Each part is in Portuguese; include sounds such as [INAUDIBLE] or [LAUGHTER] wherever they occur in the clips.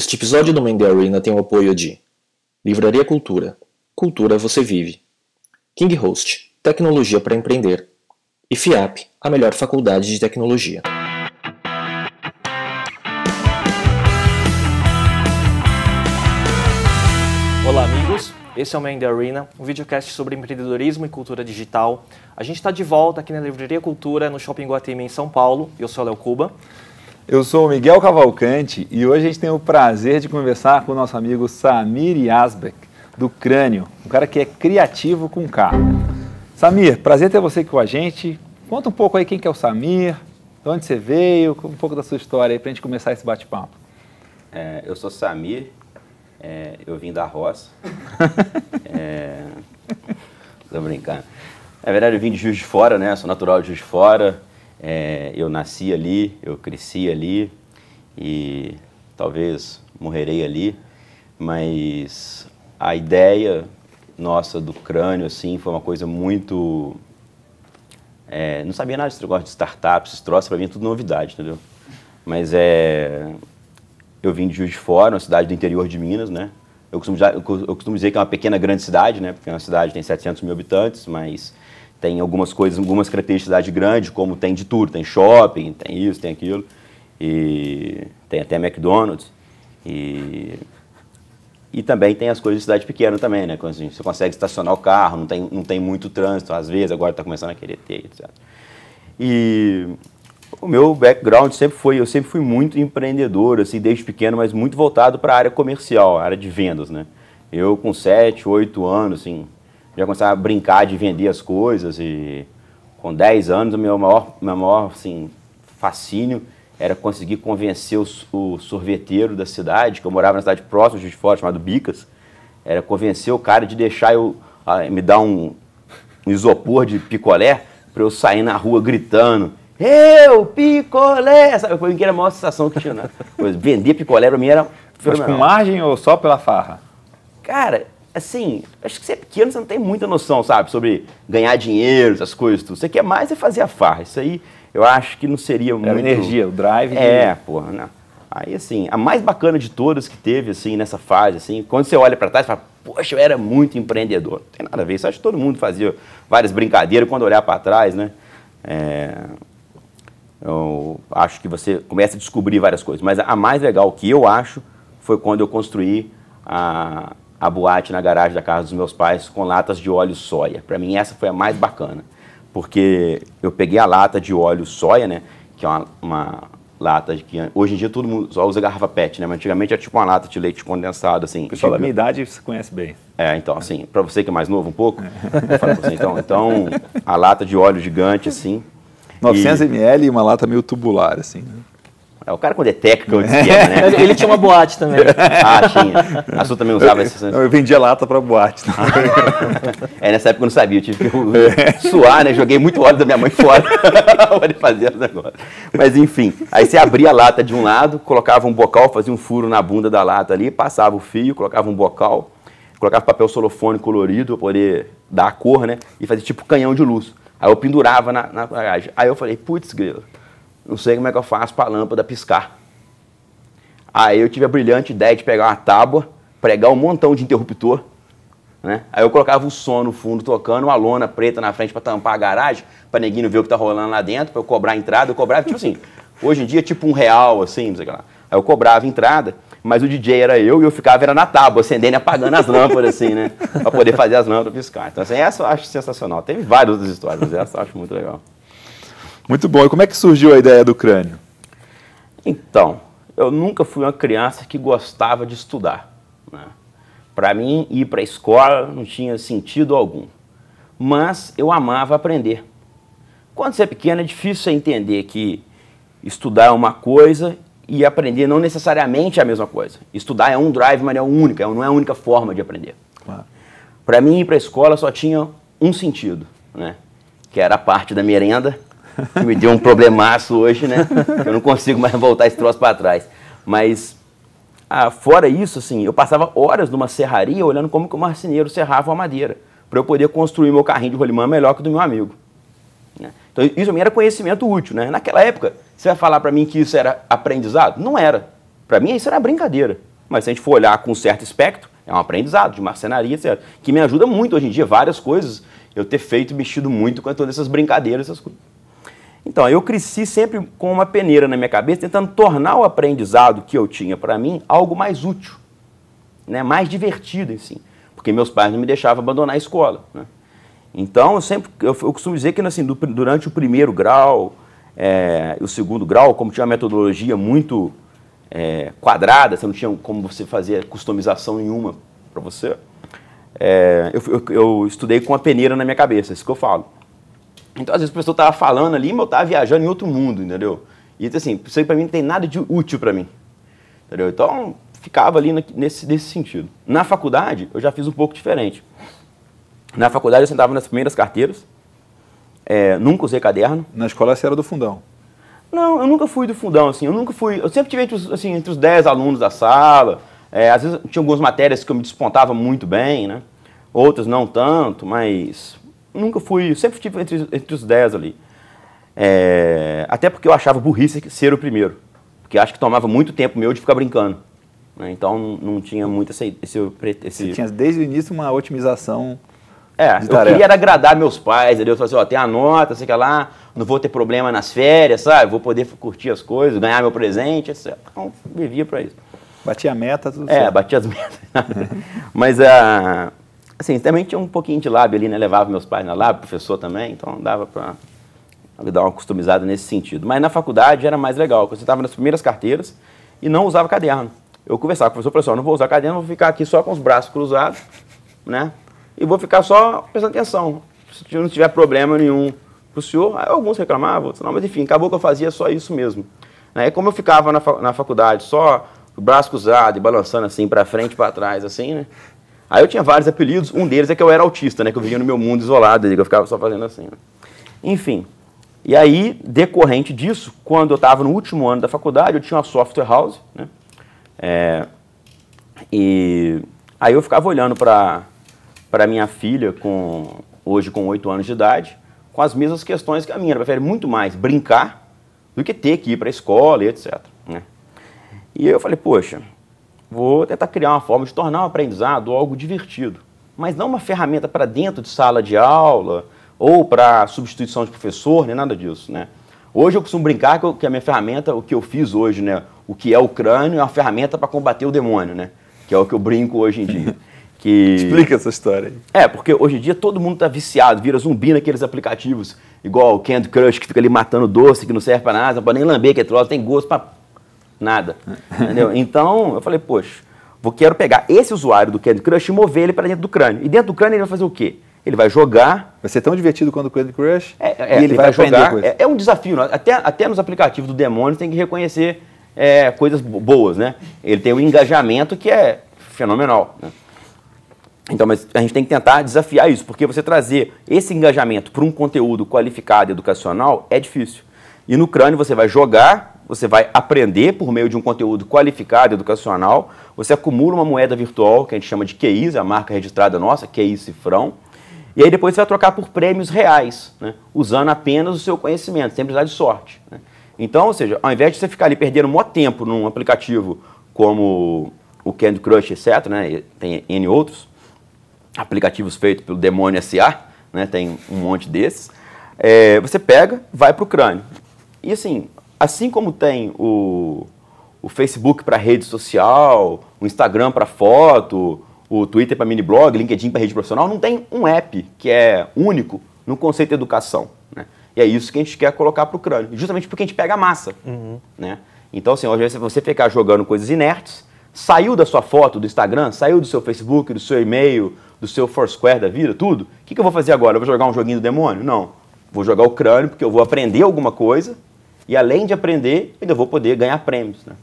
Este episódio do Mandy Arena tem o apoio de Livraria Cultura. Cultura você vive. Kinghost, tecnologia para empreender. E FIAP, a melhor faculdade de tecnologia. Olá, amigos. Esse é o Mandy the Arena, um videocast sobre empreendedorismo e cultura digital. A gente está de volta aqui na Livraria Cultura, no Shopping Guatemi, em São Paulo. Eu sou o Léo Cuba. Eu sou o Miguel Cavalcante e hoje a gente tem o prazer de conversar com o nosso amigo Samir Yazbek, do Crânio, um cara que é criativo com K. Samir, prazer ter você aqui com a gente. Conta um pouco aí quem que é o Samir, de onde você veio, um pouco da sua história aí para a gente começar esse bate-papo. É, eu sou Samir, é, eu vim da roça. [LAUGHS] é, tô brincando. Na verdade, eu vim de Juiz de Fora, né? Sou natural de Juiz de Fora. É, eu nasci ali, eu cresci ali e talvez morrerei ali, mas a ideia nossa do crânio assim foi uma coisa muito é, não sabia nada desse negócio de startups, esses troços, para mim é tudo novidade, entendeu? Mas é. Eu vim de Juiz de Fora, uma cidade do interior de Minas, né? Eu costumo, eu costumo dizer que é uma pequena grande cidade, né? Porque é uma cidade que tem 700 mil habitantes, mas tem algumas coisas, algumas características de cidade grande, como tem de tudo, tem shopping, tem isso, tem aquilo, e tem até McDonald's, e, e também tem as coisas de cidade pequena também, né? Quando você consegue estacionar o carro, não tem, não tem muito trânsito, às vezes, agora está começando a querer ter, etc. E o meu background sempre foi, eu sempre fui muito empreendedor, assim, desde pequeno, mas muito voltado para a área comercial, a área de vendas, né? Eu com 7, 8 anos, assim, já começava a brincar de vender as coisas e com 10 anos o meu maior, meu maior assim, fascínio era conseguir convencer o, o sorveteiro da cidade, que eu morava na cidade próxima de fora, chamado Bicas, era convencer o cara de deixar eu a, me dar um, isopor de picolé para eu sair na rua gritando. Eu, picolé! Sabe, foi que era a maior sensação que tinha. Né? Vender picolé para mim era. Mas com margem ou só pela farra? Cara, assim, acho que você é pequeno, você não tem muita noção, sabe, sobre ganhar dinheiro, essas coisas, tudo. Você quer é mais é fazer a farra. Isso aí eu acho que não seria muito. Era energia, o drive. É, de... porra, Aí, assim, a mais bacana de todas que teve, assim, nessa fase, assim, quando você olha para trás, fala, poxa, eu era muito empreendedor. Não tem nada a ver, isso acho que todo mundo fazia várias brincadeiras quando olhar para trás, né? É... Eu acho que você começa a descobrir várias coisas. Mas a mais legal que eu acho foi quando eu construí a, a boate na garagem da casa dos meus pais com latas de óleo soia. Para mim essa foi a mais bacana, porque eu peguei a lata de óleo soia, né, que é uma, uma lata de que hoje em dia todo mundo só usa garrafa PET, né, mas antigamente era tipo uma lata de leite condensado assim. pessoal da tipo minha idade se conhece bem. É, então assim, para você que é mais novo um pouco, vou falar pra você, então, então a lata de óleo gigante assim, 900 e... ml e uma lata meio tubular assim, né? É o cara quando é técnico [LAUGHS] de esquema, é, né? Ele tinha uma boate também. [LAUGHS] ah, tinha. A Su também usava essas. Eu, eu vendia lata para boate. [LAUGHS] é, nessa época eu não sabia. Eu tive que suar, né? Joguei muito óleo da minha mãe fora para fazer as negócios. Mas enfim, aí você abria a lata de um lado, colocava um bocal, fazia um furo na bunda da lata ali, passava o fio, colocava um bocal, colocava papel solofone colorido para poder dar a cor, né? E fazia tipo canhão de luz. Aí eu pendurava na, na garagem. Aí eu falei, putz, grilo não sei como é que eu faço para a lâmpada piscar. Aí eu tive a brilhante ideia de pegar uma tábua, pregar um montão de interruptor, né? Aí eu colocava o som no fundo tocando, uma lona preta na frente para tampar a garagem, para ninguém não ver o que tá rolando lá dentro, para eu cobrar a entrada, eu cobrava, tipo assim, hoje em dia tipo um real, assim, não sei o que lá. Aí eu cobrava a entrada, mas o DJ era eu e eu ficava era na tábua, acendendo e apagando as lâmpadas, assim, né? Para poder fazer as lâmpadas piscar. Então, assim, essa eu acho sensacional. Teve várias outras histórias, mas essa eu acho muito legal. Muito bom. E como é que surgiu a ideia do crânio? Então, eu nunca fui uma criança que gostava de estudar. Né? Para mim, ir para a escola não tinha sentido algum. Mas eu amava aprender. Quando você é pequeno, é difícil entender que estudar é uma coisa e aprender não necessariamente é a mesma coisa. Estudar é um drive, mas é única, é não é a única forma de aprender. Claro. Para mim, ir para a escola só tinha um sentido, né? que era a parte da merenda que [LAUGHS] me deu um problemaço hoje, né? Eu não consigo mais voltar esse troço para trás. Mas, ah, fora isso, assim, eu passava horas numa serraria olhando como que o marceneiro serrava a madeira, para eu poder construir meu carrinho de rolimã melhor que o do meu amigo. Né? Então, isso também era conhecimento útil, né? Naquela época, você vai falar para mim que isso era aprendizado? Não era. Para mim, isso era brincadeira. Mas se a gente for olhar com certo espectro, é um aprendizado de marcenaria, etc. Que me ajuda muito hoje em dia, várias coisas, eu ter feito e mexido muito com todas essas brincadeiras, essas coisas. Então, eu cresci sempre com uma peneira na minha cabeça, tentando tornar o aprendizado que eu tinha para mim algo mais útil, né? mais divertido, assim. Porque meus pais não me deixavam abandonar a escola. Né? Então, eu sempre eu, eu costumo dizer que assim, do, durante o primeiro grau, é, o segundo grau, como tinha uma metodologia muito é, quadrada, você não tinha como você fazer customização nenhuma para você, é, eu, eu, eu estudei com a peneira na minha cabeça, é isso que eu falo. Então, às vezes, o professor tava falando ali, mas eu tava viajando em outro mundo, entendeu? E tipo assim, isso aí para mim não tem nada de útil para mim. Entendeu? Então, ficava ali nesse, nesse sentido. Na faculdade, eu já fiz um pouco diferente. Na faculdade, eu sentava nas primeiras carteiras, é, nunca usei caderno. Na escola, você era do fundão? Não, eu nunca fui do fundão, assim, eu nunca fui, eu sempre tive entre os, assim, entre os 10 alunos da sala, é, às vezes tinha algumas matérias que eu me despontava muito bem, né? Outras não tanto, mas nunca fui, sempre estive entre, entre os 10 ali. É, até porque eu achava burrice ser o primeiro, porque acho que tomava muito tempo meu de ficar brincando. Né? Então não tinha muito esse, esse, esse... Você tinha desde o início uma otimização é, eu queria agradar meus pais, eu falei assim, ó, tem a nota, sei que lá, não vou ter problema nas férias, sabe? Vou poder curtir as coisas, ganhar meu presente, etc. Então, vivia para isso. Batia metas É, certo. batia as metas. [LAUGHS] Mas a... Uh, Assim, também tinha um pouquinho de lábio ali, né? Levava meus pais na lábio, professor também, então dava para dar uma customizada nesse sentido. Mas na faculdade era mais legal, porque você estava nas primeiras carteiras e não usava caderno. Eu conversava com o professor, professor, assim, não vou usar caderno, vou ficar aqui só com os braços cruzados, né? E vou ficar só prestando atenção. Se não tiver problema nenhum para o senhor, alguns reclamavam, outros não, mas enfim, acabou que eu fazia só isso mesmo. Aí né? como eu ficava na, na faculdade só braço cruzado e balançando assim para frente, para trás, assim, né? Aí eu tinha vários apelidos, um deles é que eu era autista, né? Que eu vivia no meu mundo isolado, eu ficava só fazendo assim. Né. Enfim. E aí, decorrente disso, quando eu estava no último ano da faculdade, eu tinha uma software house, né? É, e aí eu ficava olhando para para minha filha, com hoje com 8 anos de idade, com as mesmas questões que a minha. Ela prefere muito mais brincar do que ter que ir para a escola e etc. Né? E eu falei, poxa, Vou tentar criar uma forma de tornar o aprendizado algo divertido, mas não uma ferramenta para dentro de sala de aula ou para substituição de professor, nem nada disso, né? Hoje eu costumo brincar que a minha ferramenta, o que eu fiz hoje, né, o que é o crânio, é uma ferramenta para combater o demônio, né? Que é o que eu brinco hoje em dia. [LAUGHS] Que... Explica essa história. Aí. É, porque hoje em dia todo mundo está viciado, vira zumbi naqueles aplicativos, igual o Candy Crush, que fica ali matando doce, que não serve para nada, não pode nem lamber, que é troço, tem gosto para nada. Entendeu? Então, eu falei, poxa, vou quero pegar esse usuário do Candy Crush e mover ele para dentro do crânio. E dentro do crânio ele vai fazer o quê? Ele vai jogar. Vai ser tão divertido quanto o Candy Crush. É, é, ele, ele, vai, vai tá jogar. É, é, um desafio. Né? Até, até nos aplicativos do demônio tem que reconhecer é, coisas boas, né? Ele tem um engajamento que é fenomenal. Né? Então, mas a gente tem que tentar desafiar isso, porque você trazer esse engajamento para um conteúdo qualificado educacional é difícil. E no crânio você vai jogar você vai aprender por meio de um conteúdo qualificado, educacional, você acumula uma moeda virtual, que a gente chama de QIs, a marca registrada nossa, QI Cifrão, e aí depois você vai trocar por prêmios reais, né? usando apenas o seu conhecimento, sem precisar de sorte. Né? Então, ou seja, ao invés de você ficar ali perdendo maior tempo num aplicativo como o Candy Crush, etc., né? tem N outros, aplicativos feitos pelo Demônio S.A., né? tem um monte desses, é, você pega, vai para o crânio. E assim, assim como tem o, o Facebook para rede social, o Instagram para foto, o Twitter para mini blog, LinkedIn para rede profissional, não tem um app que é único no conceito de educação. Né? E é isso que a gente quer colocar para o crânio, justamente porque a gente pega a massa. Uhum. Né? Então, assim, hoje você ficar jogando coisas inertes, saiu da sua foto, do Instagram, saiu do seu Facebook, do seu e-mail, do seu Foursquare da vida, tudo, o que, que eu vou fazer agora? Eu vou jogar um joguinho do demônio? Não. Vou jogar o crânio porque eu vou aprender alguma coisa e além de aprender, ainda vou poder ganhar prêmios. Né?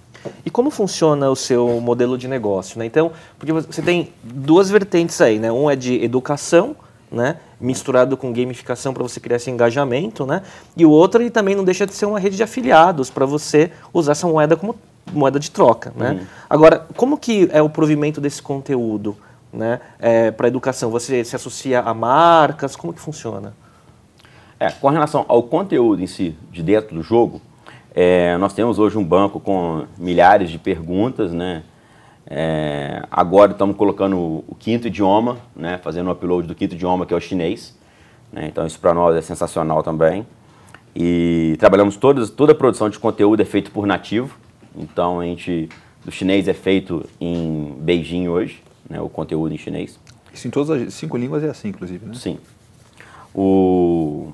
E como funciona o seu modelo de negócio? Né? Então, porque você tem duas vertentes aí, né? Um é de educação, né? misturado com gamificação para você criar esse engajamento, né? E o outro ele também não deixa de ser uma rede de afiliados para você usar essa moeda como moeda de troca, né? Hum. Agora, como que é o provimento desse conteúdo, né? É, para educação, você se associa a marcas, como que funciona? É, com relação ao conteúdo em si, de dentro do jogo, é, nós temos hoje um banco com milhares de perguntas, né? É, agora estamos colocando o quinto idioma, né? fazendo o um upload do quinto idioma, que é o chinês. Né? Então isso para nós é sensacional também. E trabalhamos todas, toda a produção de conteúdo é feito por nativo. Então a gente, o chinês é feito em Beijing hoje, né? o conteúdo em chinês. Isso em todas as cinco línguas é assim, inclusive, né? Sim. O...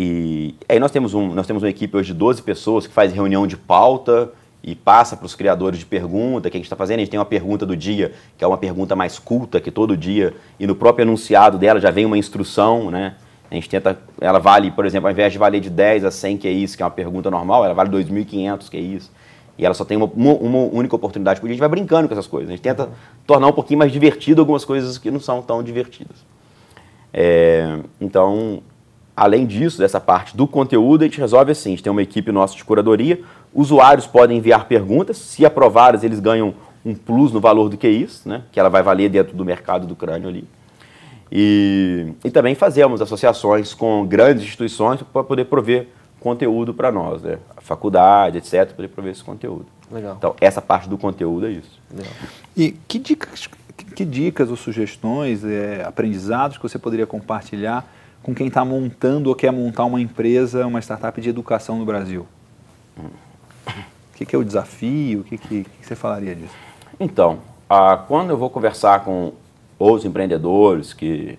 E aí nós temos, um, nós temos uma equipe hoje de 12 pessoas que faz reunião de pauta e passa para os criadores de pergunta, o que a gente está fazendo. A gente tem uma pergunta do dia, que é uma pergunta mais culta que todo dia, e no próprio enunciado dela já vem uma instrução, né? A gente tenta, ela vale, por exemplo, ao invés de valer de 10 a 100 que é isso, que é uma pergunta normal, ela vale 2.500 que é isso. E ela só tem uma, uma, única oportunidade por A gente vai brincando com essas coisas. A gente tenta tornar um pouquinho mais divertido algumas coisas que não são tão divertidas. É, então, Além disso, dessa parte do conteúdo, a gente resolve assim: a gente tem uma equipe nossa de curadoria, usuários podem enviar perguntas, se aprovadas, eles ganham um plus no valor do que isso, né? que ela vai valer dentro do mercado do crânio ali. E, e também fazemos associações com grandes instituições para poder prover conteúdo para nós, né? a faculdade, etc., poder prover esse conteúdo. Legal. Então, essa parte do conteúdo é isso. Legal. E que dicas, que dicas ou sugestões, é, aprendizados que você poderia compartilhar com quem está montando ou quer montar uma empresa, uma startup de educação no Brasil? O que, que é o desafio? O que, que, que você falaria disso? Então, ah, quando eu vou conversar com os empreendedores que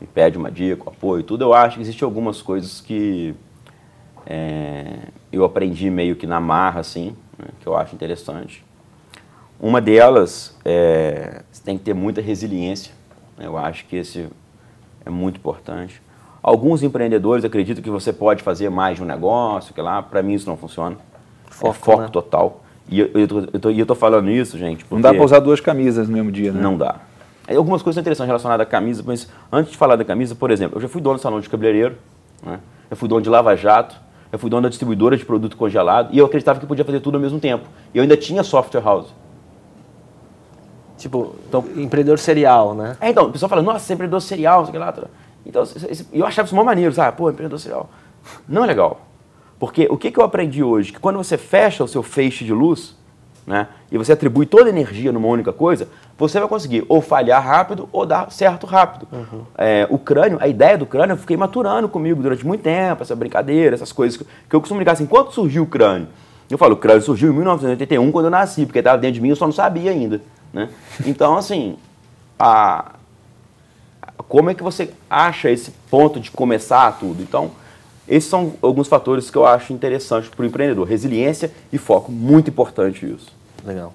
me pedem uma dica, um apoio, tudo, eu acho que existem algumas coisas que é, eu aprendi meio que na marra, assim, né, que eu acho interessante. Uma delas é você tem que ter muita resiliência. Né, eu acho que esse é muito importante. Alguns empreendedores acreditam que você pode fazer mais de um negócio, que lá, para mim isso não funciona. É foco, é foco né? total. E eu, estou falando isso, gente. Não dá para usar duas camisas no mesmo dia, né? Não dá. Algumas coisas interessantes relacionadas à camisa, mas antes de falar da camisa, por exemplo, eu já fui dono de salão de cabeleireiro, né? eu fui dono de lava-jato, eu fui dono da distribuidora de produto congelado e eu acreditava que podia fazer tudo ao mesmo tempo. E eu ainda tinha software house. Tipo, então, empreendedor serial, né? É, então, o pessoal fala, nossa, é empreendedor serial, sei o que lá. Tá. Então, eu achava isso mó maneiro, sabe? Pô, empreendedor serial. Não é legal. Porque o que, que eu aprendi hoje? Que quando você fecha o seu feixe de luz, né, e você atribui toda a energia numa única coisa, você vai conseguir ou falhar rápido ou dar certo rápido. Uhum. É, o crânio, a ideia do crânio, eu fiquei maturando comigo durante muito tempo, essa brincadeira, essas coisas que eu costumo ligar assim, quando surgiu o crânio? Eu falo, o crânio surgiu em 1981, quando eu nasci, porque estava dentro de mim, eu só não sabia ainda. Né? Então, assim, a, como é que você acha esse ponto de começar tudo? Então, esses são alguns fatores que eu acho interessantes para o empreendedor. Resiliência e foco, muito importante isso. Legal.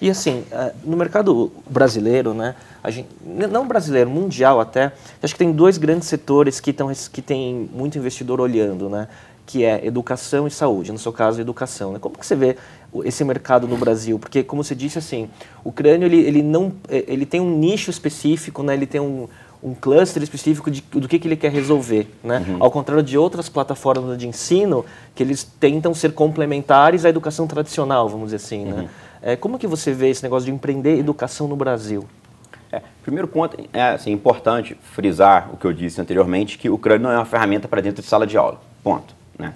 E assim, eh, no mercado brasileiro, né, a gente, não brasileiro, mundial até, acho que tem dois grandes setores que, tão, que tem muito investidor olhando, né, que é educação e saúde, no seu caso, educação. Né? Como que você vê esse mercado no Brasil? Porque, como você disse, assim, o crânio ele, ele não, é, ele tem um nicho específico, né? ele tem um, um cluster específico de, do que, que ele quer resolver. Né? Uhum. Ao contrário de outras plataformas de ensino, que eles tentam ser complementares à educação tradicional, vamos dizer assim. Né? Uhum. Né? É, como que você vê esse negócio de empreender educação no Brasil? É, primeiro ponto, é assim, importante frisar o que eu disse anteriormente, que o crânio não é uma ferramenta para dentro de sala de aula. Ponto. Né?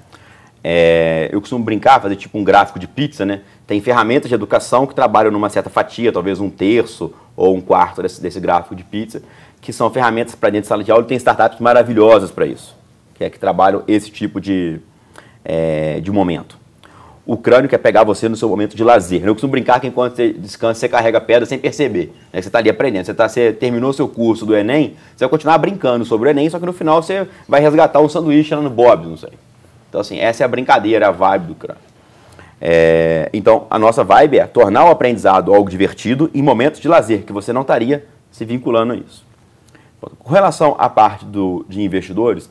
É, eu costumo brincar, fazer tipo um gráfico de pizza, né? Tem ferramentas de educação que trabalham numa certa fatia, talvez um terço ou um quarto desse, desse gráfico de pizza, que são ferramentas para dentro de sala de aula e tem startups maravilhosas para isso, que é que trabalham esse tipo de, é, de momento. O crânio quer pegar você no seu momento de lazer. Né? Eu costumo brincar que enquanto você descansa, você carrega pedra sem perceber. Né? Você está ali aprendendo. Você, tá, você terminou seu curso do Enem, você vai continuar brincando sobre o Enem, só que no final você vai resgatar um sanduíche lá no Bob, não sei. Então, assim, essa é a brincadeira, a vibe do CRAN. É, então, a nossa vibe é tornar o aprendizado algo divertido em momentos de lazer, que você não estaria se vinculando a isso. Com relação à parte do, de investidores,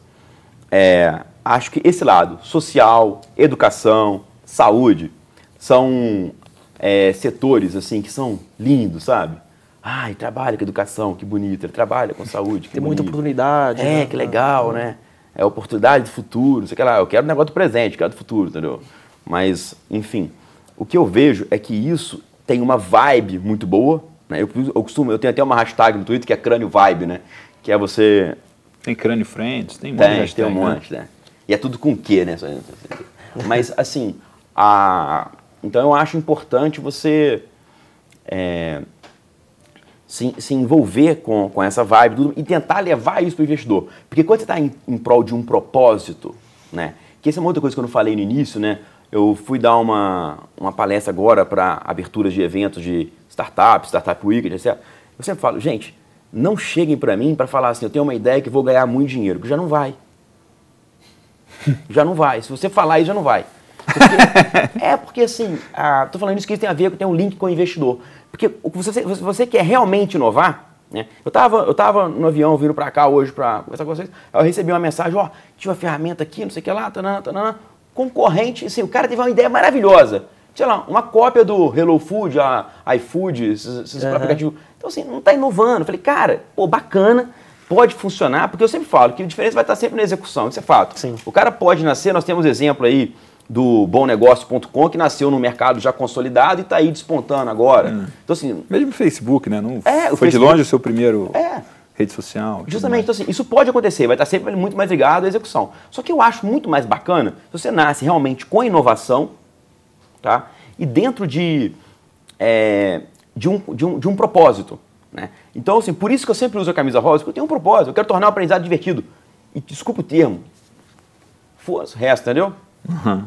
é, acho que esse lado, social, educação, saúde, são é, setores assim que são lindos, sabe? Ai, trabalha com educação, que bonito. Ele trabalha com saúde, que Tem bonito. muita oportunidade. É, né? que legal, é. né? é oportunidade do futuro, sei lá, eu quero um negócio do presente, quero do futuro, entendeu? Mas, enfim, o que eu vejo é que isso tem uma vibe muito boa, né? Eu, eu costumo, eu tenho até uma hashtag no Twitter que é crânio vibe, né? Que é você... Tem crânio friends, tem um monte tem, de hashtag, Tem um né? monte, né? né? E é tudo com quê, né? Assim. Mas, assim, a... então eu acho importante você... É se, se envolver com, com essa vibe tudo, e tentar levar isso para o investidor. Porque quando você está em, em prol de um propósito, né? Que essa é uma outra coisa que eu não falei no início, né? Eu fui dar uma, uma palestra agora para abertura de eventos de startups, Startup Week, etc. Eu sempre falo, gente, não cheguem para mim para falar assim, eu tenho uma ideia que vou ganhar muito dinheiro, que já não vai. [LAUGHS] já não vai. Se você falar isso, já não vai. Porque, é, porque assim, estou tô falando isso que isso tem a ver, tem um link com o investidor. Porque se você, você quer realmente inovar, né? Eu, tava, eu tava no avião vindo para cá hoje para conversar com vocês, eu recebi uma mensagem, ó, tinha uma ferramenta aqui, não sei o que lá, tanana, tanana, concorrente, assim, o cara teve uma ideia maravilhosa. Sei lá, uma cópia do Hello Food, a iFood, esses, uhum. aplicativos. Então, assim, não tá inovando. Eu falei, cara, pô, bacana, pode funcionar, porque eu sempre falo que a diferença vai estar sempre na execução, isso é fato. Sim. O cara pode nascer, nós temos exemplo aí do bomnegócio.com, que nasceu no mercado já consolidado e está aí despontando agora. Hum. Então, assim, Mesmo Facebook, né? Não é, foi Facebook, de longe o seu primeiro é, rede social. Justamente, então, assim, isso pode acontecer, vai estar tá sempre muito mais ligado à execução. Só que eu acho muito mais bacana se você nasce realmente com inovação, tá? E dentro de, é, de, um, de, um, de um propósito. Né? Então, assim, por isso que eu sempre uso a camisa rosa, porque eu tenho um propósito, eu quero tornar o aprendizado divertido. E desculpa o termo. Força, resta, entendeu? Uhum.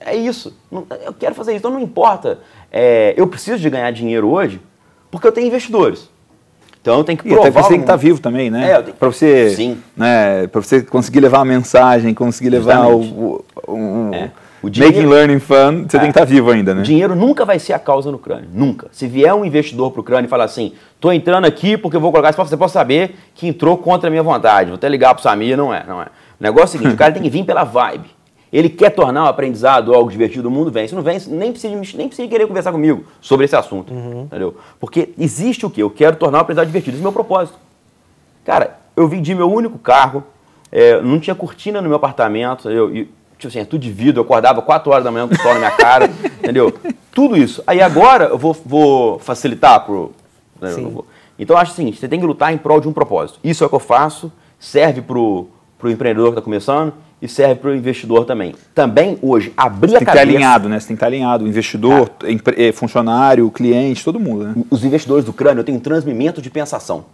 É, é, isso. Eu quero fazer isso. Então não importa. É, eu preciso de ganhar dinheiro hoje porque eu tenho investidores. Então eu tenho que provar. E até você tem que estar tá vivo também, né? É, tenho... Para você, Sim. né? Para você conseguir levar a mensagem, conseguir levar Justamente. o, o, o, é. o dinheiro... making learning fun, você é. tem que estar tá é. vivo ainda, né? O dinheiro nunca vai ser a causa no crânio, nunca. Se vier um investidor para o crânio e falar assim, estou entrando aqui porque eu vou colocar, você pode saber que entrou contra a minha vontade. Vou até ligar para o Samir, não é, não é. O negócio é o seguinte, o cara tem que vir pela vibe ele quer tornar o aprendizado algo divertido do mundo, vem. Se não vem, nem precisa, nem precisa querer conversar comigo sobre esse assunto. Uhum. Entendeu? Porque existe o quê? Eu quero tornar o aprendizado divertido. Esse é o meu propósito. Cara, eu vendi meu único carro, é, não tinha cortina no meu apartamento, eu, e, tipo assim, é tudo de vidro, eu acordava 4 horas da manhã com o sol na minha cara, [LAUGHS] entendeu? Tudo isso. Aí agora eu vou, vou facilitar pro. Né, vou. Então eu acho o seguinte: você tem que lutar em prol de um propósito. Isso é o que eu faço, serve pro, pro empreendedor que está começando e serve para o investidor também. Também hoje, abrir a cabeça... Tem que estar alinhado, né? Você tem que estar alinhado. O investidor, tá. Eh, funcionário, cliente, todo mundo, né? Os investidores do crânio eu tenho um transmimento de pensação.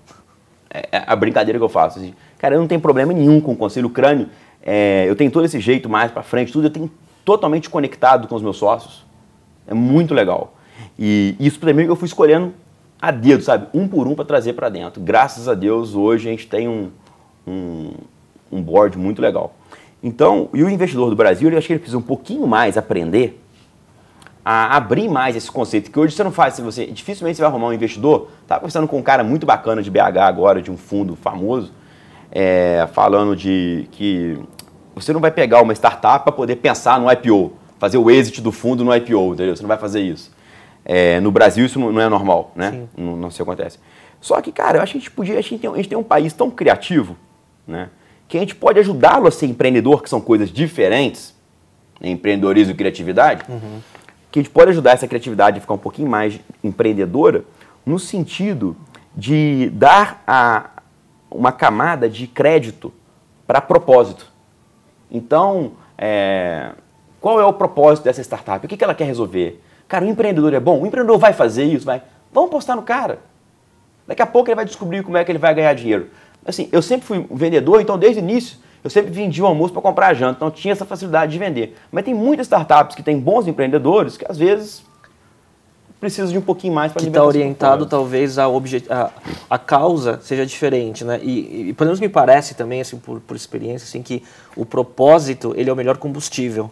É, é a brincadeira que eu faço. Assim. Cara, eu não tenho problema nenhum com o conselho crânio. É, eu tenho todo esse jeito mais para frente, tudo. Eu tenho totalmente conectado com os meus sócios. É muito legal. E isso também eu fui escolhendo a dedo, sabe? Um por um para trazer para dentro. Graças a Deus, hoje a gente tem um, um, um board muito legal. Então, e o investidor do Brasil, eu acho que ele precisa um pouquinho mais aprender a abrir mais esse conceito, que hoje você não faz, você dificilmente você vai arrumar um investidor, estava tá conversando com um cara muito bacana de BH agora, de um fundo famoso, é, falando de que você não vai pegar uma startup para poder pensar no IPO, fazer o exit do fundo no IPO, entendeu? Você não vai fazer isso. É, no Brasil isso não é normal, né? Não, não, se acontece. Só que, cara, eu acho que a gente podia, a gente tem, a gente tem um país tão criativo, né? que a gente pode ajudá-lo a ser empreendedor, que são coisas diferentes, né? empreendedorismo e criatividade, uhum. que a gente pode ajudar essa criatividade a ficar um pouquinho mais empreendedora, no sentido de dar a, uma camada de crédito para propósito. Então, é, qual é o propósito dessa startup? O que, que ela quer resolver? Cara, o empreendedor é bom? O empreendedor vai fazer isso? Vai. Vamos postar no cara. Daqui a pouco ele vai descobrir como é que ele vai ganhar dinheiro. Assim, eu sempre fui vendedor, então desde o início eu sempre vendi o almoço para comprar a janta, então tinha essa facilidade de vender. Mas tem muitas startups que têm bons empreendedores que às vezes precisa de um pouquinho mais para está orientado talvez a, obje... a, a causa seja diferente, né? E, e pelo menos me parece também assim por, por experiência assim que o propósito ele é o melhor combustível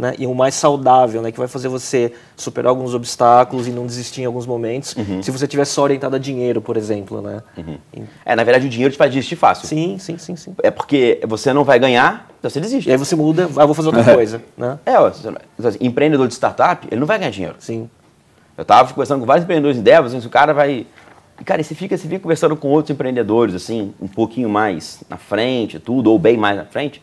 né? E o mais saudável, né? Que vai fazer você superar alguns obstáculos e não desistir em alguns momentos. Uhum. Se você tiver só orientado a dinheiro, por exemplo, né? Uhum. É, na verdade o dinheiro te faz desistir fácil. Sim, sim, sim, sim. É porque você não vai ganhar, então você desiste. E aí você muda, ah, vou fazer outra é. coisa, né? É, ó, então, assim, empreendedor de startup, ele não vai ganhar dinheiro. Sim. Eu estava conversando com vários empreendedores em Devas, assim, o cara vai cara, você fica, você fica conversando com outros empreendedores, assim, um pouquinho mais na frente, tudo, ou bem mais na frente,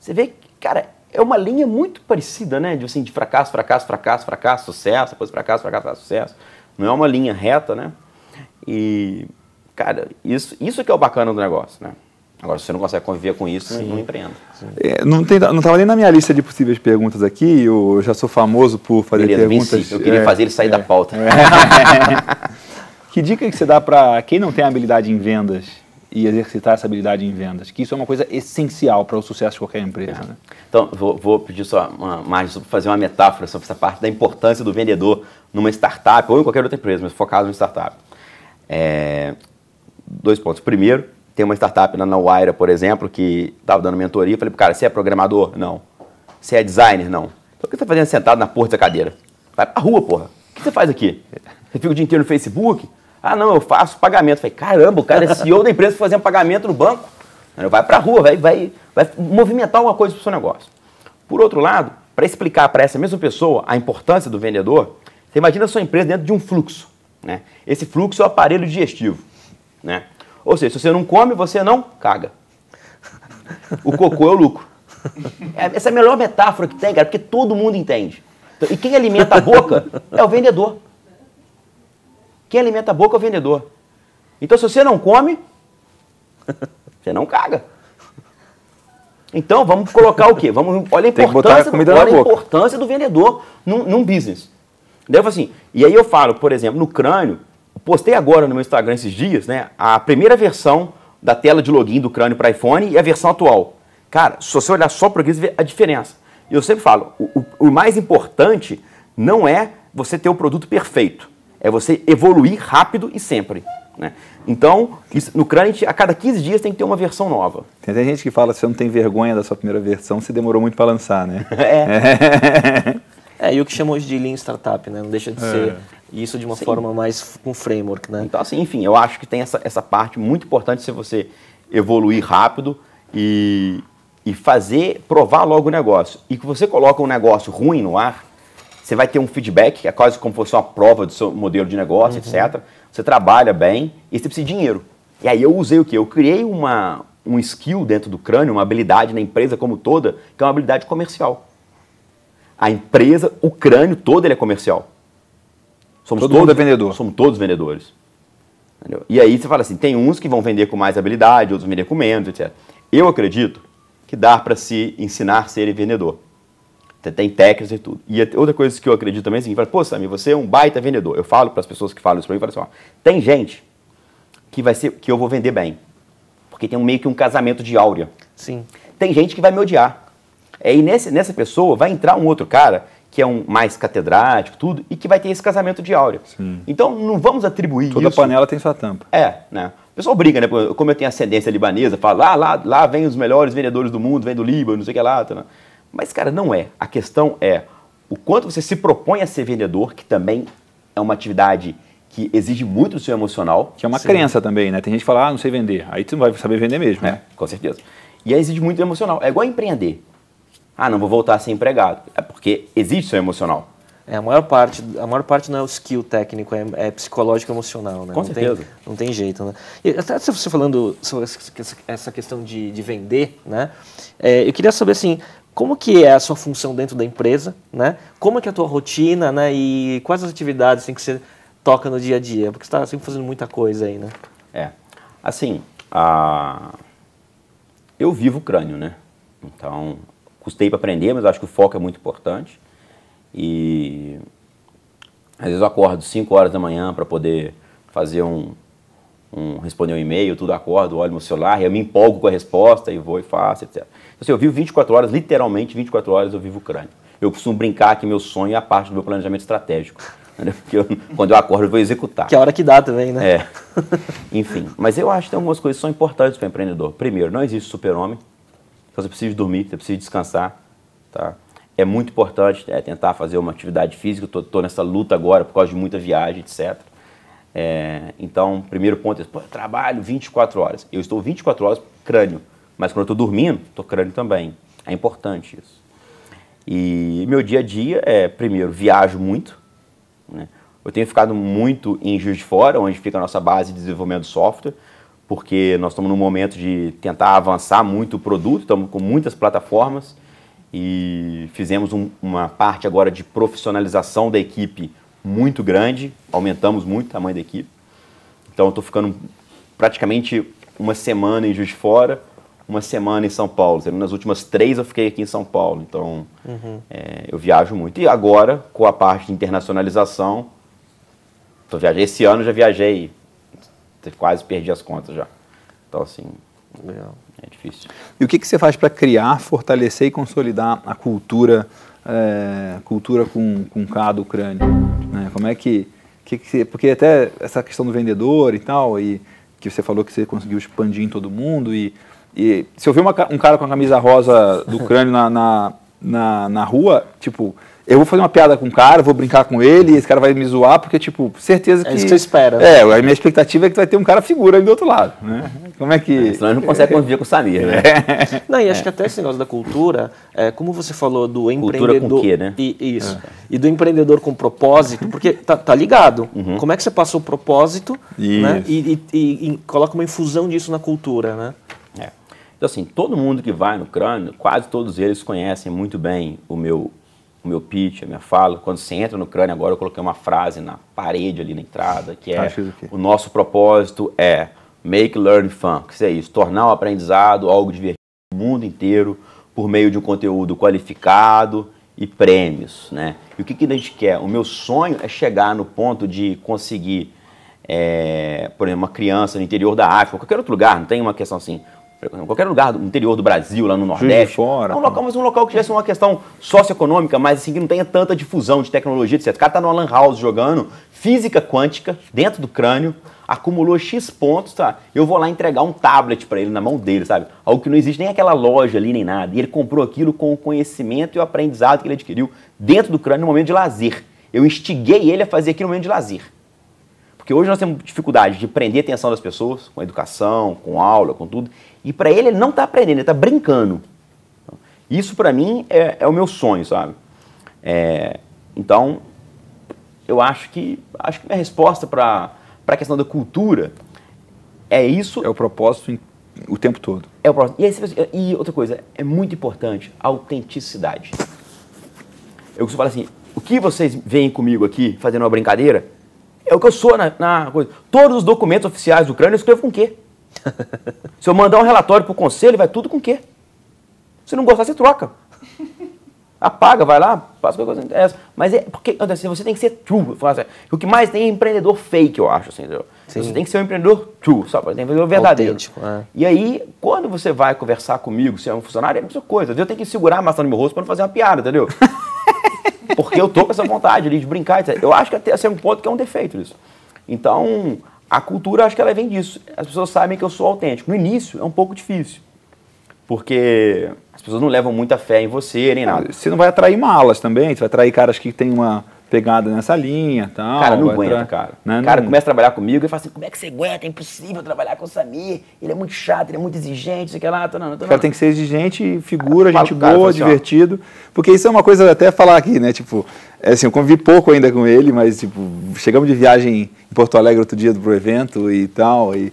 você vê que, cara, é uma linha muito parecida, né? De, assim, de fracasso, fracasso, fracasso, fracasso, sucesso, depois fracasso, fracasso, sucesso. Não é uma linha reta, né? E, cara, isso, isso que é o bacana do negócio, né? Agora, se você não consegue conviver com isso, Sim. não empreenda. É, não estava nem na minha lista de possíveis perguntas aqui, eu já sou famoso por fazer Beleza, perguntas. eu queria é, fazer ele sair é, da pauta. [LAUGHS] que dica que você dá para quem não tem habilidade em vendas? e exercitar essa habilidade em vendas, que isso é uma coisa essencial para o sucesso de qualquer empresa. É. Né? Então, vou, vou, pedir só uma, mais, fazer uma metáfora sobre essa parte da importância do vendedor numa startup ou em qualquer outra empresa, mas focado em startup. É, dois pontos. Primeiro, tem uma startup na Nawaira, por exemplo, que estava dando mentoria. Falei, para cara, você é programador? Não. Você é designer? Não. Então, o que você está fazendo sentado na porta da cadeira? Vai a rua, porra. O que você faz aqui? Você fica o dia inteiro no Facebook? Ah, não, eu faço pagamento. falei, caramba, o cara é CEO da empresa fazendo pagamento no banco. Vai para a rua, vai, vai, vai movimentar alguma coisa para seu negócio. Por outro lado, para explicar para essa mesma pessoa a importância do vendedor, você imagina a sua empresa dentro de um fluxo. Né? Esse fluxo é o aparelho digestivo. Né? Ou seja, se você não come, você não caga. O cocô é o lucro. É, essa é a melhor metáfora que tem, cara, porque todo mundo entende. Então, e quem alimenta a boca é o vendedor. Quem alimenta a boca é o vendedor. Então, se você não come, [LAUGHS] você não caga. Então, vamos colocar o quê? Vamos, olha a importância, a olha a importância do vendedor num, num business. Daí assim, e aí eu falo, por exemplo, no crânio, postei agora no meu Instagram esses dias, né, a primeira versão da tela de login do crânio para iPhone e a versão atual. Cara, se você olhar só para você vê a diferença. Eu sempre falo, o, o, o mais importante não é você ter o produto perfeito é você evoluir rápido e sempre. Né? Então, isso, no Crunch, a cada 15 dias tem que ter uma versão nova. Tem até gente que fala que você não tem vergonha da sua primeira versão, você demorou muito para lançar, né? [LAUGHS] é. [LAUGHS] é. e o que chamamos hoje de Lean Startup, né? Não deixa de é. ser isso de uma Sim. forma mais com framework, né? Então, assim, enfim, eu acho que tem essa, essa parte muito importante se você evoluir rápido e, e fazer, provar logo o negócio. E que você coloca um negócio ruim no ar, você vai ter um feedback, é quase como se fosse uma prova do seu modelo de negócio, uhum. etc. Você trabalha bem e você precisa de dinheiro. E aí eu usei o quê? Eu criei uma, um skill dentro do crânio, uma habilidade na empresa como toda, que é uma habilidade comercial. A empresa, o crânio todo ele é comercial. Somos Todo todos, mundo é vendedor. Somos todos vendedores. Entendeu? E aí você fala assim, tem uns que vão vender com mais habilidade, outros vão vender com menos, etc. Eu acredito que dá para se ensinar a ser vendedor. Você tem técnicas e tudo. E outra coisa que eu acredito também é assim, pô, você é um baita vendedor. Eu falo para as pessoas que falam isso para mim, eu falo assim, ó, tem gente que vai ser que eu vou vender bem. Porque tem um, meio que um casamento de áurea. Sim. Tem gente que vai me odiar. É, e nesse, nessa pessoa vai entrar um outro cara que é um mais catedrático, tudo, e que vai ter esse casamento de áurea. Sim. Então não vamos atribuir Toda isso. panela tem sua tampa. É, né? O pessoal briga, né? Como eu tenho ascendência libanesa, fala, ah, lá, lá vem os melhores vendedores do mundo, vem do Líbano, não sei o que lá. Tá, né? Mas, cara, não é. A questão é o quanto você se propõe a ser vendedor, que também é uma atividade que exige muito do seu emocional. Que é uma Sim. crença também, né? Tem gente que fala, ah, não sei vender. Aí tu não vai saber vender mesmo. É, né? com certeza. E aí exige muito do emocional. É igual empreender. Ah, não vou voltar a ser empregado. É porque exige seu emocional. É, a maior parte, a maior parte não é o skill técnico, é, é psicológico emocional, né? Com não certeza. Tem, não tem jeito, né? E até você falando sobre essa questão de, de vender, né? É, eu queria saber, assim, como que é a sua função dentro da empresa, né? Como é que é a tua rotina, né? E quais as atividades assim, que você toca no dia a dia? Porque você está sempre fazendo muita coisa aí, né? É, assim, a... eu vivo o crânio, né? Então, custei para aprender, mas acho que o foco é muito importante. E às vezes eu acordo 5 horas da manhã para poder fazer um, um responder um e-mail, tudo acordo, olho meu celular, eu me empolgo com a resposta e vou e faço, etc. Então, assim, eu vivo 24 horas, literalmente 24 horas eu vivo Ucrânia. Eu costumo brincar que meu sonho é a parte do meu planejamento estratégico. [LAUGHS] Né? Porque eu, quando eu acordo, eu vou executar. Que é a hora que dá também, né? É. [LAUGHS] Enfim, mas eu acho que tem algumas coisas que são importantes para o empreendedor. Primeiro, não existe super-homem. Então você precisa dormir, você precisa descansar. Tá? É muito importante é, tentar fazer uma atividade física. Estou nessa luta agora por causa de muita viagem, etc. É, então, primeiro ponto é, pô, eu trabalho 24 horas. Eu estou 24 horas crânio. Mas quando eu estou dormindo, estou crânio também. É importante isso. E meu dia a dia é, primeiro, viajo muito. Né? Eu tenho ficado muito em Juiz de Fora, onde fica a nossa base de desenvolvimento de software, porque nós estamos num momento de tentar avançar muito o produto, estamos com muitas plataformas e fizemos um, uma parte agora de profissionalização da equipe muito grande, aumentamos muito o tamanho da equipe. Então eu estou ficando praticamente uma semana em Juiz de Fora, uma semana em São Paulo. Nas últimas três eu fiquei aqui em São Paulo. Então uhum. é, eu viajo muito. E agora, com a parte de internacionalização, tô viajando. esse ano já viajei. Quase perdi as contas já. Então, assim. Legal. É difícil. E o que, que você faz para criar, fortalecer e consolidar a cultura, é, cultura com, com K do crânio? Né? Como é que, que, que você, Porque até essa questão do vendedor e tal, e que você falou que você conseguiu expandir em todo mundo e e se eu ver uma, um cara com a camisa rosa do crânio na, na, na, na, rua, tipo, eu vou fazer uma piada com o cara, vou brincar com ele, esse cara vai me zoar, porque, tipo, certeza é que. É isso que você espera. É, a minha expectativa é que vai ter um cara figura do outro lado, né? Como é que. É, senão a gente não consegue conviver com o Samir, né? É. Não, e acho é. que até esse negócio da cultura, é, como você falou do empreendedor. Cultura com quê, né? E, isso. É. E do empreendedor com propósito, porque tá, tá ligado. Uhum. Como é que você passa o propósito né? e, e, e, e coloca uma infusão disso na cultura, né? Então, assim, todo mundo que vai no crânio, quase todos eles conhecem muito bem o meu, o meu pitch, a minha fala. Quando você entra no crânio, agora eu coloquei uma frase na parede ali na entrada, que é, é. o nosso propósito é make learn fun, que é isso, tornar o aprendizado algo divertido o mundo inteiro por meio de um conteúdo qualificado e prêmios, né? E o que, que a gente quer? O meu sonho é chegar no ponto de conseguir, é, por exemplo, uma criança no interior da África, qualquer outro lugar, não tem uma questão assim, qualquer lugar do interior do Brasil, lá no Nordeste. Fora, um tá local, mas um local que tivesse uma questão socioeconômica, mas assim, que não tenha tanta difusão de tecnologia, etc. O cara tá no Lan House jogando física quântica dentro do crânio, acumulou X pontos, tá? Eu vou lá entregar um tablet para ele na mão dele, sabe? Algo que não existe nem aquela loja ali, nem nada. E ele comprou aquilo com o conhecimento e o aprendizado que ele adquiriu dentro do crânio no momento de lazer. Eu instiguei ele a fazer aquilo no momento de lazer. Porque hoje nós temos dificuldade de prender a atenção das pessoas, com educação, com aula, com tudo. E para ele, ele não está aprendendo, ele está brincando. Isso para mim é, é, o meu sonho, sabe? É, então, eu acho que acho que minha resposta para a questão da cultura é isso. É o propósito em, o tempo todo. É o propósito. E, e outra coisa, é muito importante, a autenticidade. Eu costumo falar assim, o que vocês veem comigo aqui fazendo uma brincadeira é o que eu sou na, na coisa. Todos os documentos oficiais do Ucrânia eu escrevo com quê? [LAUGHS] Se eu mandar um relatório para o conselho, vai tudo com quê? Se não gostar, você troca. Apaga, vai lá, faz qualquer coisa você interessa. Mas é porque assim, você tem que ser true. Assim, o que mais tem é empreendedor fake, eu acho. Assim, entendeu? Você tem que ser um empreendedor true, só Tem que ser um verdadeiro. é. E aí, quando você vai conversar comigo, se é um funcionário, é a mesma coisa. Eu tenho que segurar a maçã no meu rosto para não fazer uma piada, entendeu? [LAUGHS] Porque eu tô com essa vontade ali de brincar, etc. Eu acho que até assim, é um ponto que é um defeito isso. Então, a cultura, acho que ela vem disso. As pessoas sabem que eu sou autêntico. No início, é um pouco difícil. Porque as pessoas não levam muita fé em você, nem nada. Você não vai atrair malas também, você vai atrair caras que têm uma pegada nessa linha tal. Cara, não aguenta, cara. Né? Cara, não... começa a trabalhar comigo e fala assim, como é que você aguenta? É impossível trabalhar com o Samir. Ele é muito chato, ele é muito exigente, sei que lá. Tô, não, tô, não. O cara tem que ser exigente, figura, gente boa, assim, divertido. Porque isso é uma coisa até falar aqui, né? Tipo, é assim, eu convivi pouco ainda com ele, mas tipo, chegamos de viagem em Porto Alegre outro dia pro evento e tal, e...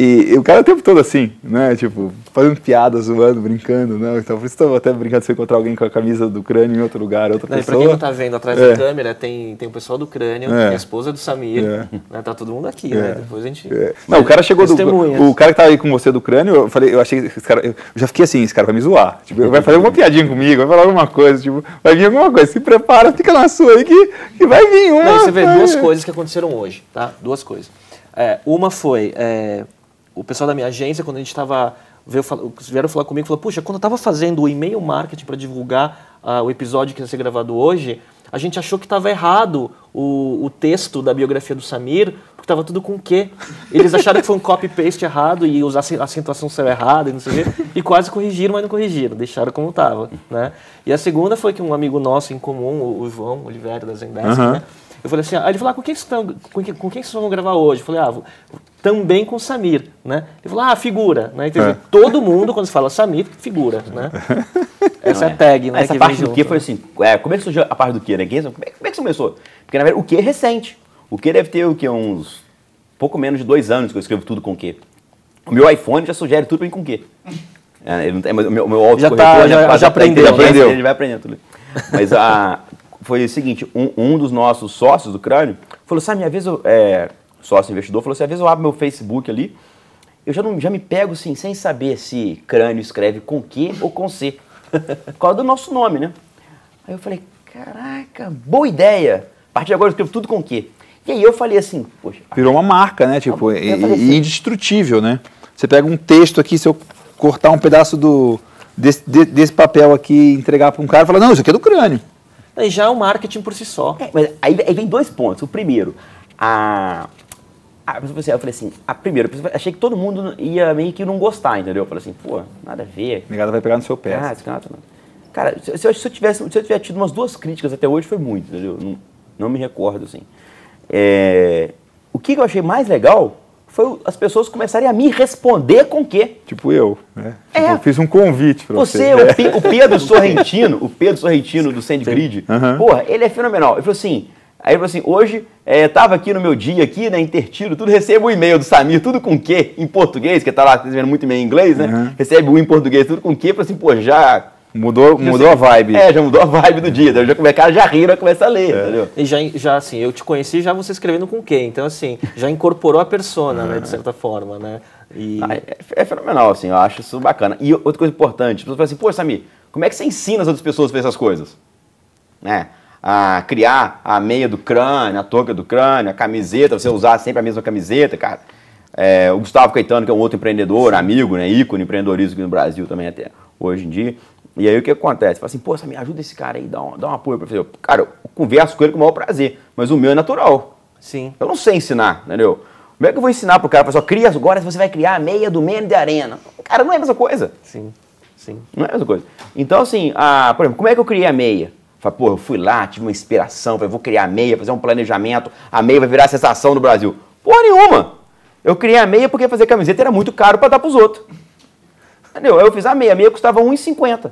E, e, o cara o tempo todo assim, né? Tipo, fazendo piadas, zoando, brincando, né? Então, por isso eu até brincando se encontrar alguém com a camisa do crânio em outro lugar, outra não, pessoa. E pra quem não tá vendo atrás é. da câmera, tem, tem o pessoal do crânio, é. a esposa do Samir, é. né? Tá todo mundo aqui, é. né? Depois a gente. É. Não, o cara chegou Testemunhas. do. O cara que tá aí com você do crânio, eu falei, eu achei que esse cara. Eu já fiquei assim, esse cara vai me zoar. Tipo, vai fazer alguma piadinha comigo, vai falar alguma coisa, tipo, vai vir alguma coisa. Se prepara, fica na sua aí que, que vai vir uma. Não, você vê duas coisas que aconteceram hoje, tá? Duas coisas. É, uma foi o pessoal da minha agência, quando a gente estava. vieram falar comigo, falou, puxa, quando eu estava fazendo o e-mail marketing para divulgar uh, o episódio que ia ser gravado hoje, a gente achou que estava errado o, o, texto da biografia do Samir, porque estava tudo com quê? Eles acharam que foi um copy-paste errado e a acentuação saiu errada e não sei o quê, e quase corrigiram, mas não corrigiram, deixaram como estava. Né? E a segunda foi que um amigo nosso em comum, o, o João Oliveira da Zendesk, uhum. né? Eu falei assim, ah, ele falou, ah, com quem vocês, tão, com quem, com quem vocês vão gravar hoje? Eu falei, ah, vou, também com Samir, né? Ele falou, ah, figura, né? Então, assim, é. todo mundo, quando se fala Samir, figura, né? [LAUGHS] Essa é, é. tag, né? Essa que parte do que foi né? assim, é, como é que surgiu a parte do que, né? Como é, como é que começou? Porque, na verdade, o que é recente. O que deve ter, o que, uns pouco menos de dois anos que eu escrevo tudo com o que. O meu iPhone já sugere tudo bem mim com É, o meu, o meu já, tá, já, já, já, tá, aprendeu. Já né? aprendeu. Ele vai aprendendo tudo. Mas a, foi o seguinte, um, um dos nossos sócios do Crânio falou, sabe, minha vez eu, é, sócio investidor, falou assim, às vezes eu abro meu Facebook ali, eu já, não, já me pego assim, sem saber se Crânio escreve com Q ou com C, [LAUGHS] por causa do nosso nome, né? Aí eu falei, caraca, boa ideia, a partir de agora eu escrevo tudo com Q. E aí eu falei assim, poxa... Virou uma marca, né, tipo, e, assim, indestrutível, né? Você pega um texto aqui, se eu cortar um pedaço do, desse, desse papel aqui entregar para um cara, fala, não, isso aqui é do Crânio aí já é um marketing por si só. É, mas aí, aí, vem dois pontos. O primeiro, a. a eu falei assim, assim a primeiro achei que todo mundo ia meio que não gostar, entendeu? Eu falei assim, pô, nada a ver. Negada vai pegar no seu pé. Ah, descansa, não. Tá- cara, se, se, eu, se, eu tivesse, se eu tivesse tido umas duas críticas até hoje, foi muito, entendeu? Não, não me recordo, assim. É, o que eu achei mais legal foi as pessoas começarem a me responder com o quê? Tipo eu, né? É. Tipo, eu fiz um convite para você. Você, o, é. Pedro Sorrentino, o Pedro Sorrentino do Sandgrid, uhum. porra, ele é fenomenal. Ele falou assim, aí ele falou assim, hoje é, estava aqui no meu dia aqui, né, intertiro, tudo, recebo um e-mail do Samir, tudo com quê? Em português, que tá lá tá recebendo muito e-mail em inglês, né? Uhum. Recebe um em português, tudo com quê? Falou assim, pô, já Mudou, mudou assim, a vibe. É, já mudou a vibe do dia. Então já come, cara já ri, já começa a ler, é. entendeu? E já, já, assim, eu te conheci já você escrevendo com quem? Então, assim, já incorporou a persona, né, de é. certa forma, né? E... Ah, é, é, fenomenal, assim, eu acho isso bacana. E outra coisa importante, as pessoas assim, pô, Samir, como é que você ensina as outras pessoas a fazer essas coisas? Né? A criar a meia do crânio, a touca do crânio, a camiseta, você usar sempre a mesma camiseta, cara. É, o Gustavo Caetano, que é um outro empreendedor, amigo, né, ícone empreendedorismo aqui no Brasil também até hoje em dia, e aí o que acontece? Fala assim, pô, me ajuda esse cara aí, dá um, dá um apoio, fazer. Cara, eu converso com ele com o maior prazer, mas o meu é natural. Sim. Eu não sei ensinar, entendeu? Como é que eu vou ensinar pro cara? Fala só, assim, cria agora você vai criar a meia do meme de arena. Cara, não é a mesma coisa. Sim, sim. Não é a mesma coisa. Então, assim, a, por exemplo, como é que eu criei a meia? Fala, pô, eu fui lá, tive uma inspiração, falei, vou criar a meia, fazer um planejamento, a meia vai virar a sensação do Brasil. Porra nenhuma! Eu criei a meia porque fazer camiseta era muito caro para dar pros outros. Entendeu? Aí eu fiz a meia. A meia custava 1,50.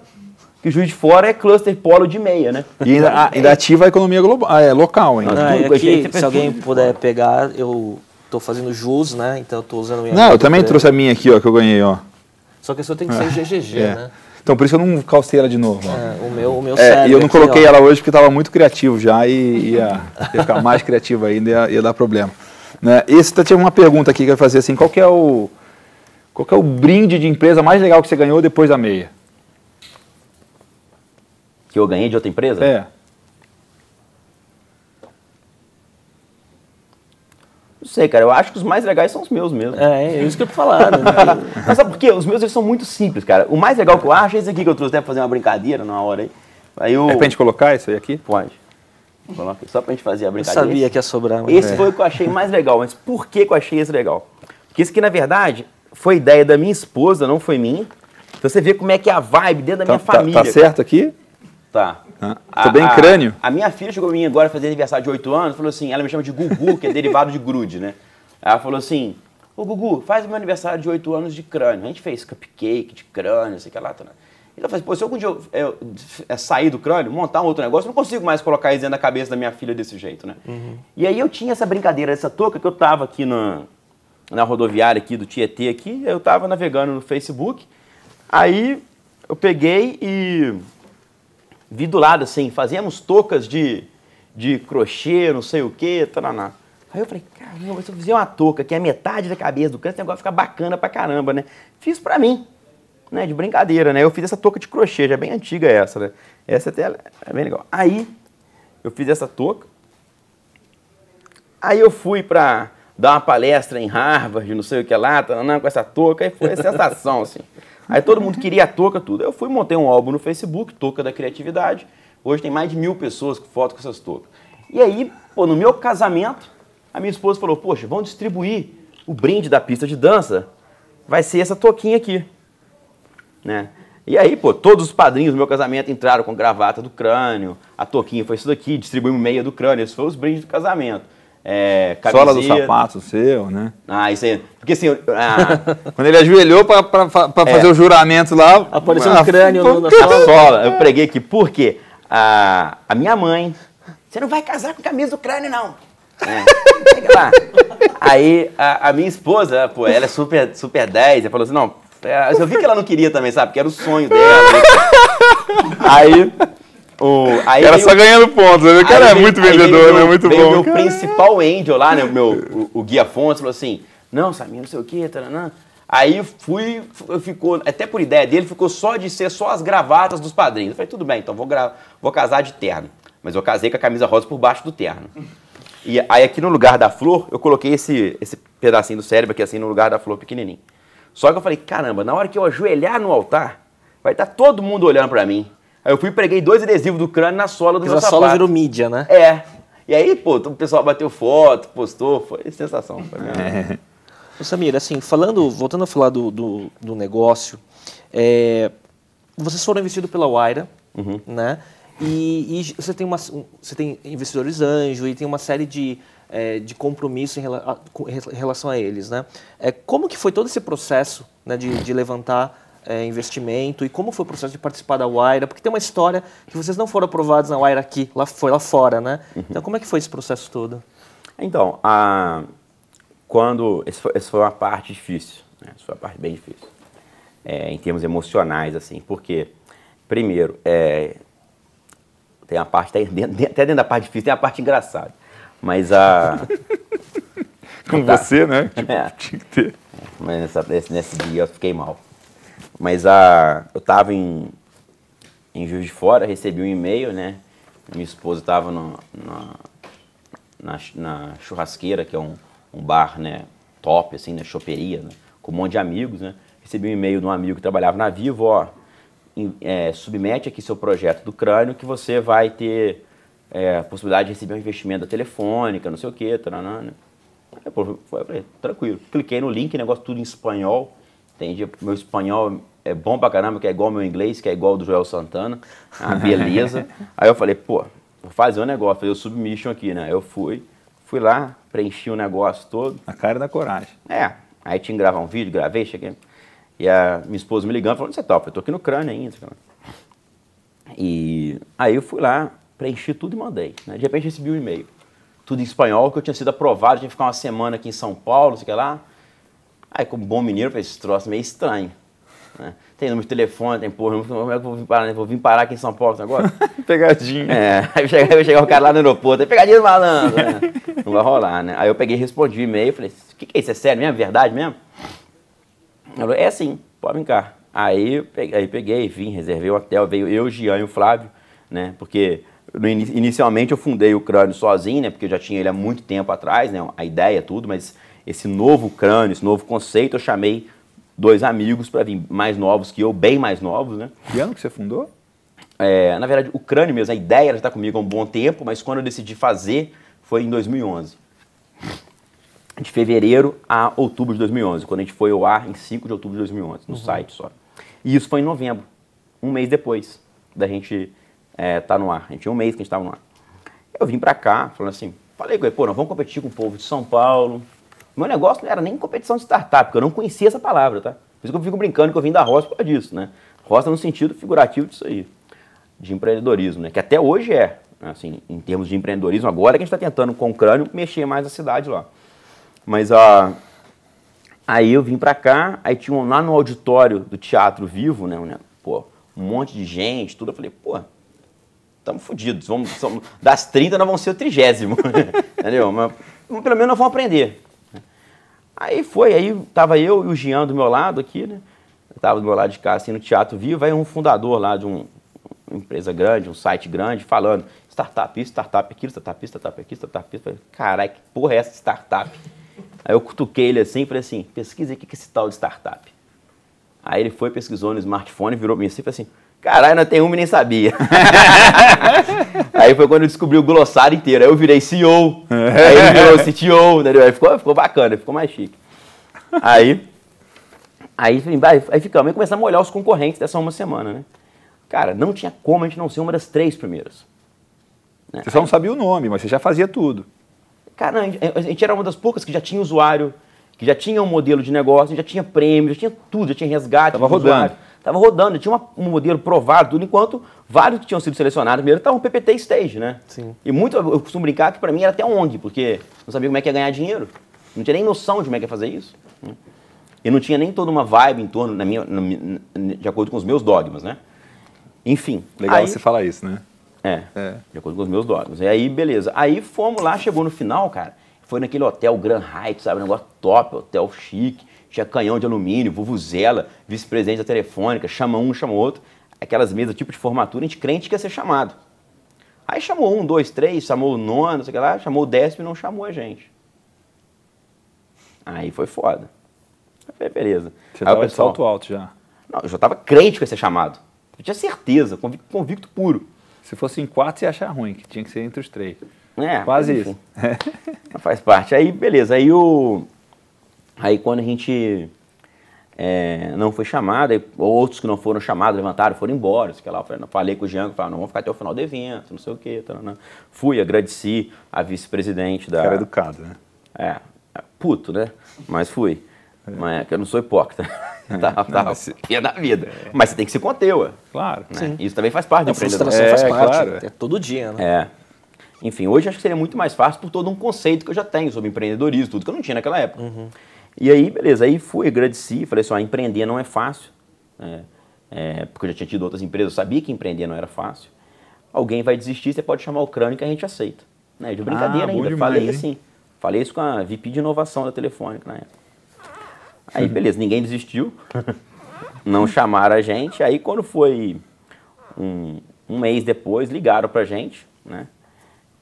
Que Juiz de Fora é cluster polo de meia, né? E ainda, a, ainda ativa a economia global, ah, é, local, hein? Não, não, é que, se alguém puder pegar, eu tô fazendo jus, né? Então eu tô usando minha. Não, eu também trouxe a minha aqui, ó, que eu ganhei, ó. Só que a sua tem que ser GGG, é, é. né? Então por isso eu não calcei ela de novo. É, o meu, o meu é, E eu não coloquei ela hoje porque estava muito criativo já e ia, ia ficar mais criativo ainda e ia, ia, dar problema. Né? Esse tá, tinha uma pergunta aqui que eu ia fazer assim, qual que é o qual é o brinde de empresa mais legal que você ganhou depois da meia? Que eu ganhei de outra empresa? É. Não sei, cara. Eu acho que os mais legais são os meus mesmo. É, é isso que eu tô falando. Né? [LAUGHS] Mas sabe por quê? Os meus eles são muito simples, cara. O mais legal que eu acho é esse aqui que eu trouxe até né, pra fazer uma brincadeira na hora aí. aí eu... É pra gente colocar isso aí aqui? Pode. Coloca só pra gente fazer a brincadeira. Eu sabia que ia sobrar. Esse é. foi o que eu achei mais legal. Mas por que, que eu achei esse legal? Porque esse aqui, na verdade, foi ideia da minha esposa, não foi minha. Então você vê como é que é a vibe dentro da tá, minha tá, tá família. Tá certo aqui? Tá. Ah, tô a, bem crânio. A, a, minha filha chegou a mim agora fazer aniversário de 8 anos, falou assim, ela me chama de Gugu, que é derivado de grude, né? Ela falou assim, ô Gugu, faz o meu aniversário de 8 anos de crânio. A gente fez cupcake de crânio, sei que lá. Tá, ela falou assim, pô, se algum dia eu, eu, eu, é, sair do crânio, montar um outro negócio, eu não consigo mais colocar isso dentro da cabeça da minha filha desse jeito, né? Uhum. E aí eu tinha essa brincadeira, essa touca que eu tava aqui na, na rodoviária aqui do Tietê aqui, eu tava navegando no Facebook, aí eu peguei e vi do lado assim, fazíamos toucas de, de crochê, não sei o que, taraná. Aí eu falei, caramba, se eu fizer uma touca que é metade da cabeça do câncer, esse negócio fica bacana pra caramba, né? Fiz pra mim, né? De brincadeira, né? Eu fiz essa touca de crochê, já é bem antiga essa, né? Essa até é bem legal. Aí eu fiz essa touca, aí eu fui pra, dar uma palestra em Harvard, não sei o que lá, tanana, com essa touca, e foi a sensação, assim. Aí todo mundo queria a touca, tudo. Eu fui, montei um álbum no Facebook, Touca da Criatividade. Hoje tem mais de mil pessoas que foto com essas toucas. E aí, pô, no meu casamento, a minha esposa falou, poxa, vamos distribuir o brinde da pista de dança. Vai ser essa touquinha aqui, né? E aí, pô, todos os padrinhos do meu casamento entraram com gravata do crânio, a touquinha foi isso daqui, distribuímos meia do crânio, esses foram os brindes do casamento. É, camisinha. Sola do sapato seu, né? Ah, isso aí. Porque assim. Ah, [LAUGHS] Quando ele ajoelhou para é, fazer o juramento lá. Apareceu um ah, crânio no, na sola. sola. Eu preguei aqui. Por quê? A, a minha mãe. Você não vai casar com camisa do crânio, não. É, lá. Aí a, a, minha esposa, pô, ela é super, super 10, ela falou assim: não, eu vi que ela não queria também, sabe? Porque era o sonho dela. Né? [LAUGHS] Aí o, aí era veio, só ganhando pontos, né? O cara é veio, muito vendedor, né? É muito veio bom. Meu cara. principal angel lá, né? O meu, o, o Guia Fontes falou assim: não, Samir, não sei o quê, taranã. Aí fui, ficou, até por ideia dele, ficou só de ser só as gravatas dos padrinhos. Eu falei, tudo bem, então vou, vou casar de terno. Mas eu casei com a camisa rosa por baixo do terno. E aí aqui no lugar da flor, eu coloquei esse, esse pedacinho do cérebro aqui assim no lugar da flor pequenininho. Só que eu falei, caramba, na hora que eu ajoelhar no altar, vai estar tá todo mundo olhando para mim. Aí eu fui e preguei dois adesivos do crânio na sola do meu sapato. A sola virou mídia, né? É. E aí, pô, o pessoal bateu foto, postou, foi sensação. Foi é. Samir, assim, falando, voltando a falar do, do, do negócio, é, vocês foram investidos pela Waira, uhum. né? E, e, você, tem uma, você tem investidores anjo e tem uma série de, é, de compromisso em, rela, em, relação a eles, né? É, como que foi todo esse processo né, de, de levantar é, investimento e como foi o processo de participar da Waira, porque tem uma história que vocês não foram aprovados na Waira aqui, lá foi lá fora, né? Uhum. Então como é que foi esse processo todo? Então, a, quando essa foi, foi, uma parte difícil, né? essa foi uma parte bem difícil, é, em termos emocionais assim, porque primeiro é, tem a parte até dentro da parte difícil tem a parte engraçada, mas a [LAUGHS] com tá. você, né? É. Tipo, é. Tinha que ter. É, mas nessa, nesse, nesse, dia eu fiquei mal. Mas a, eu estava em, em Juiz de Fora, recebi um e-mail, né? Minha esposa estava na, na, churrasqueira, que é um, um bar, né? Top, assim, na né? choperia, né? com um monte de amigos, né? Recebi um e-mail de um amigo que trabalhava na Vivo, ó, é, submete aqui seu projeto do crânio que você vai ter é, a possibilidade de receber um investimento da telefônica, não sei o quê, taranã, né? falei, tranquilo. Cliquei no link, negócio tudo em espanhol entendi. meu espanhol é bom pra caramba, que é igual ao meu inglês, que é igual ao do Joel Santana. Ah, beleza. [LAUGHS] Aí eu falei, pô, vou fazer um negócio, fazer o submission aqui, né? Eu fui, fui lá, preenchi o negócio todo. A cara da coragem. É. Aí tinha que gravar um vídeo, gravei, cheguei. E a minha esposa me ligando, falando, você tá? Eu tô aqui no crânio ainda. E aí eu fui lá, preenchi tudo e mandei. Né? De repente recebi um e-mail. Tudo em espanhol, que eu tinha sido aprovado, tinha que ficar uma semana aqui em São Paulo, não sei o que lá. Aí, como bom mineiro, eu falei, esse troço meio estranho. Né? Tem número de telefone, tem porra, como é que eu vou vir parar, vou vir parar aqui em São Paulo agora? [LAUGHS] pegadinha. É, aí vai chegar, chegar o cara lá no aeroporto, é pegadinha do malandro. Né? [LAUGHS] Não vai rolar, né? Aí eu peguei, respondi o e-mail, falei, o que, que é isso? É sério mesmo? É verdade mesmo? Ele falou, é sim, pode brincar. Aí peguei, aí peguei, vim, reservei o hotel, veio eu, o Jean e o Flávio, né? Porque inicialmente eu fundei o crânio sozinho, né? Porque eu já tinha ele há muito tempo atrás, né? A ideia, tudo, mas esse novo crânio, esse novo conceito, eu chamei dois amigos para vir mais novos que eu, bem mais novos, né? Que ano que você fundou? É, na verdade, o crânio mesmo, a ideia já está comigo há um bom tempo, mas quando eu decidi fazer foi em 2011. De fevereiro a outubro de 2011, quando a gente foi ao ar em 5 de outubro de 2011, no uhum. site só. E isso foi em novembro, um mês depois da gente estar é, tá no ar. A gente tinha um mês que a gente estava no ar. Eu vim para cá, falando assim, falei com ele, pô, nós vamos competir com o povo de São Paulo, meu negócio não era nem competição de startup, porque eu não conhecia essa palavra, tá? Por isso que eu fico brincando que eu vim da roça por causa disso, né? Roça no sentido figurativo disso aí, de empreendedorismo, né? Que até hoje é, né? assim, em termos de empreendedorismo, agora que a gente está tentando com o crânio mexer mais a cidade lá. Mas a... Uh, aí eu vim para cá, aí tinha um, lá no auditório do Teatro Vivo, né? né pô, um monte de gente, tudo. Eu falei, pô, estamos fodidos. Vamos, somos, das 30 nós vamos ser o trigésimo. [LAUGHS] entendeu? Mas pelo menos nós vamos aprender. Aí foi, aí tava eu e o Jean do meu lado aqui, né? Eu tava do meu lado de cá, assim, no Teatro Vivo, aí um fundador lá de um, uma empresa grande, um site grande, falando startup isso, startup aquilo, startup isso, startup aqui, startup isso. Falei, caralho, que porra é essa startup? Aí eu cutuquei ele assim e falei assim, pesquisa aí o que é esse tal de startup. Aí ele foi, pesquisou no smartphone, virou pra mim assim e falou assim, Caralho, não tem uma e nem sabia. [LAUGHS] aí foi quando eu descobri o glossário inteiro. Aí eu virei CEO. aí ele virou CTO, entendeu? Aí ficou, ficou bacana, ficou mais chique. Aí. Aí, aí ficamos, aí começamos a olhar os concorrentes dessa uma semana, né? Cara, não tinha como a gente não ser uma das três primeiras. Né? Você só não sabia o nome, mas você já fazia tudo. Cara, não, a gente era uma das poucas que já tinha usuário, que já tinha um modelo de negócio, já tinha prêmio, já tinha tudo, já tinha resgate. Estava rodando. Estava rodando, já tinha uma, um modelo provado, tudo, enquanto vários que tinham sido selecionados primeiro estavam PPT stage, né? Sim. E muito, eu costumo brincar que para mim era até ONG, porque não sabia como é que ia ganhar dinheiro. Não tinha nem noção de como é que ia fazer isso. Né? E não tinha nem toda uma vibe em torno, na minha, na, de acordo com os meus dogmas, né? Enfim. Legal aí, você falar isso, né? É, é, de acordo com os meus dogmas. E aí, beleza. Aí fomos lá, chegou no final, cara foi naquele hotel Grand Hyatt, sabe? Um negócio top, hotel chique. Tinha canhão de alumínio, vuvuzela, vice-presidente da telefônica, chama um, chama outro. Aquelas mesas tipo de formatura, a gente crente que ia ser chamado. Aí chamou um, dois, três, chamou o nono, não sei o que lá, chamou o décimo e não chamou a gente. Aí foi foda. Eu falei, beleza. Você Aí tava pessoal, salto alto já. Não, eu já tava crente que ia ser chamado. Eu tinha certeza, convicto, convicto puro. Se fosse em quatro, você ia achar ruim, que tinha que ser entre os três. É, Quase isso. [LAUGHS] faz parte. Aí, beleza. Aí, o, aí quando a gente é, não foi chamado, aí, outros que não foram chamados levantaram, foram embora. Sei lá, eu falei com o Jean, falei, não, vamos ficar até o final do evento, não sei o quê. Taranã. Fui, agradeci a vice-presidente da... Cara educado, né? É, é puto, né? Mas fui. É. Mas é eu não sou hipócrita. É. tá, [LAUGHS] tá não, tá [LAUGHS] da vida. É. Mas você tem que se conter, ué. Claro. Né? Isso também faz parte da frustração é, faz parte. Claro. É todo dia, né? É. Enfim, hoje acho que seria muito mais fácil por todo um conceito que eu já tenho sobre empreendedorismo, tudo que eu não tinha naquela época. Uhum. E aí, beleza, aí fui, agradeci, falei assim, ó, empreender não é fácil, né? é, porque eu já tinha tido outras empresas, eu sabia que empreender não era fácil. Alguém vai desistir, você pode chamar o crânio que a gente aceita. Né? De brincadeira ah, ainda, demais, falei hein? assim. Falei isso com a VP de inovação da Telefônica na época. Aí, beleza, ninguém desistiu, [LAUGHS] não chamaram a gente, aí quando foi um, um mês depois, ligaram pra gente, né?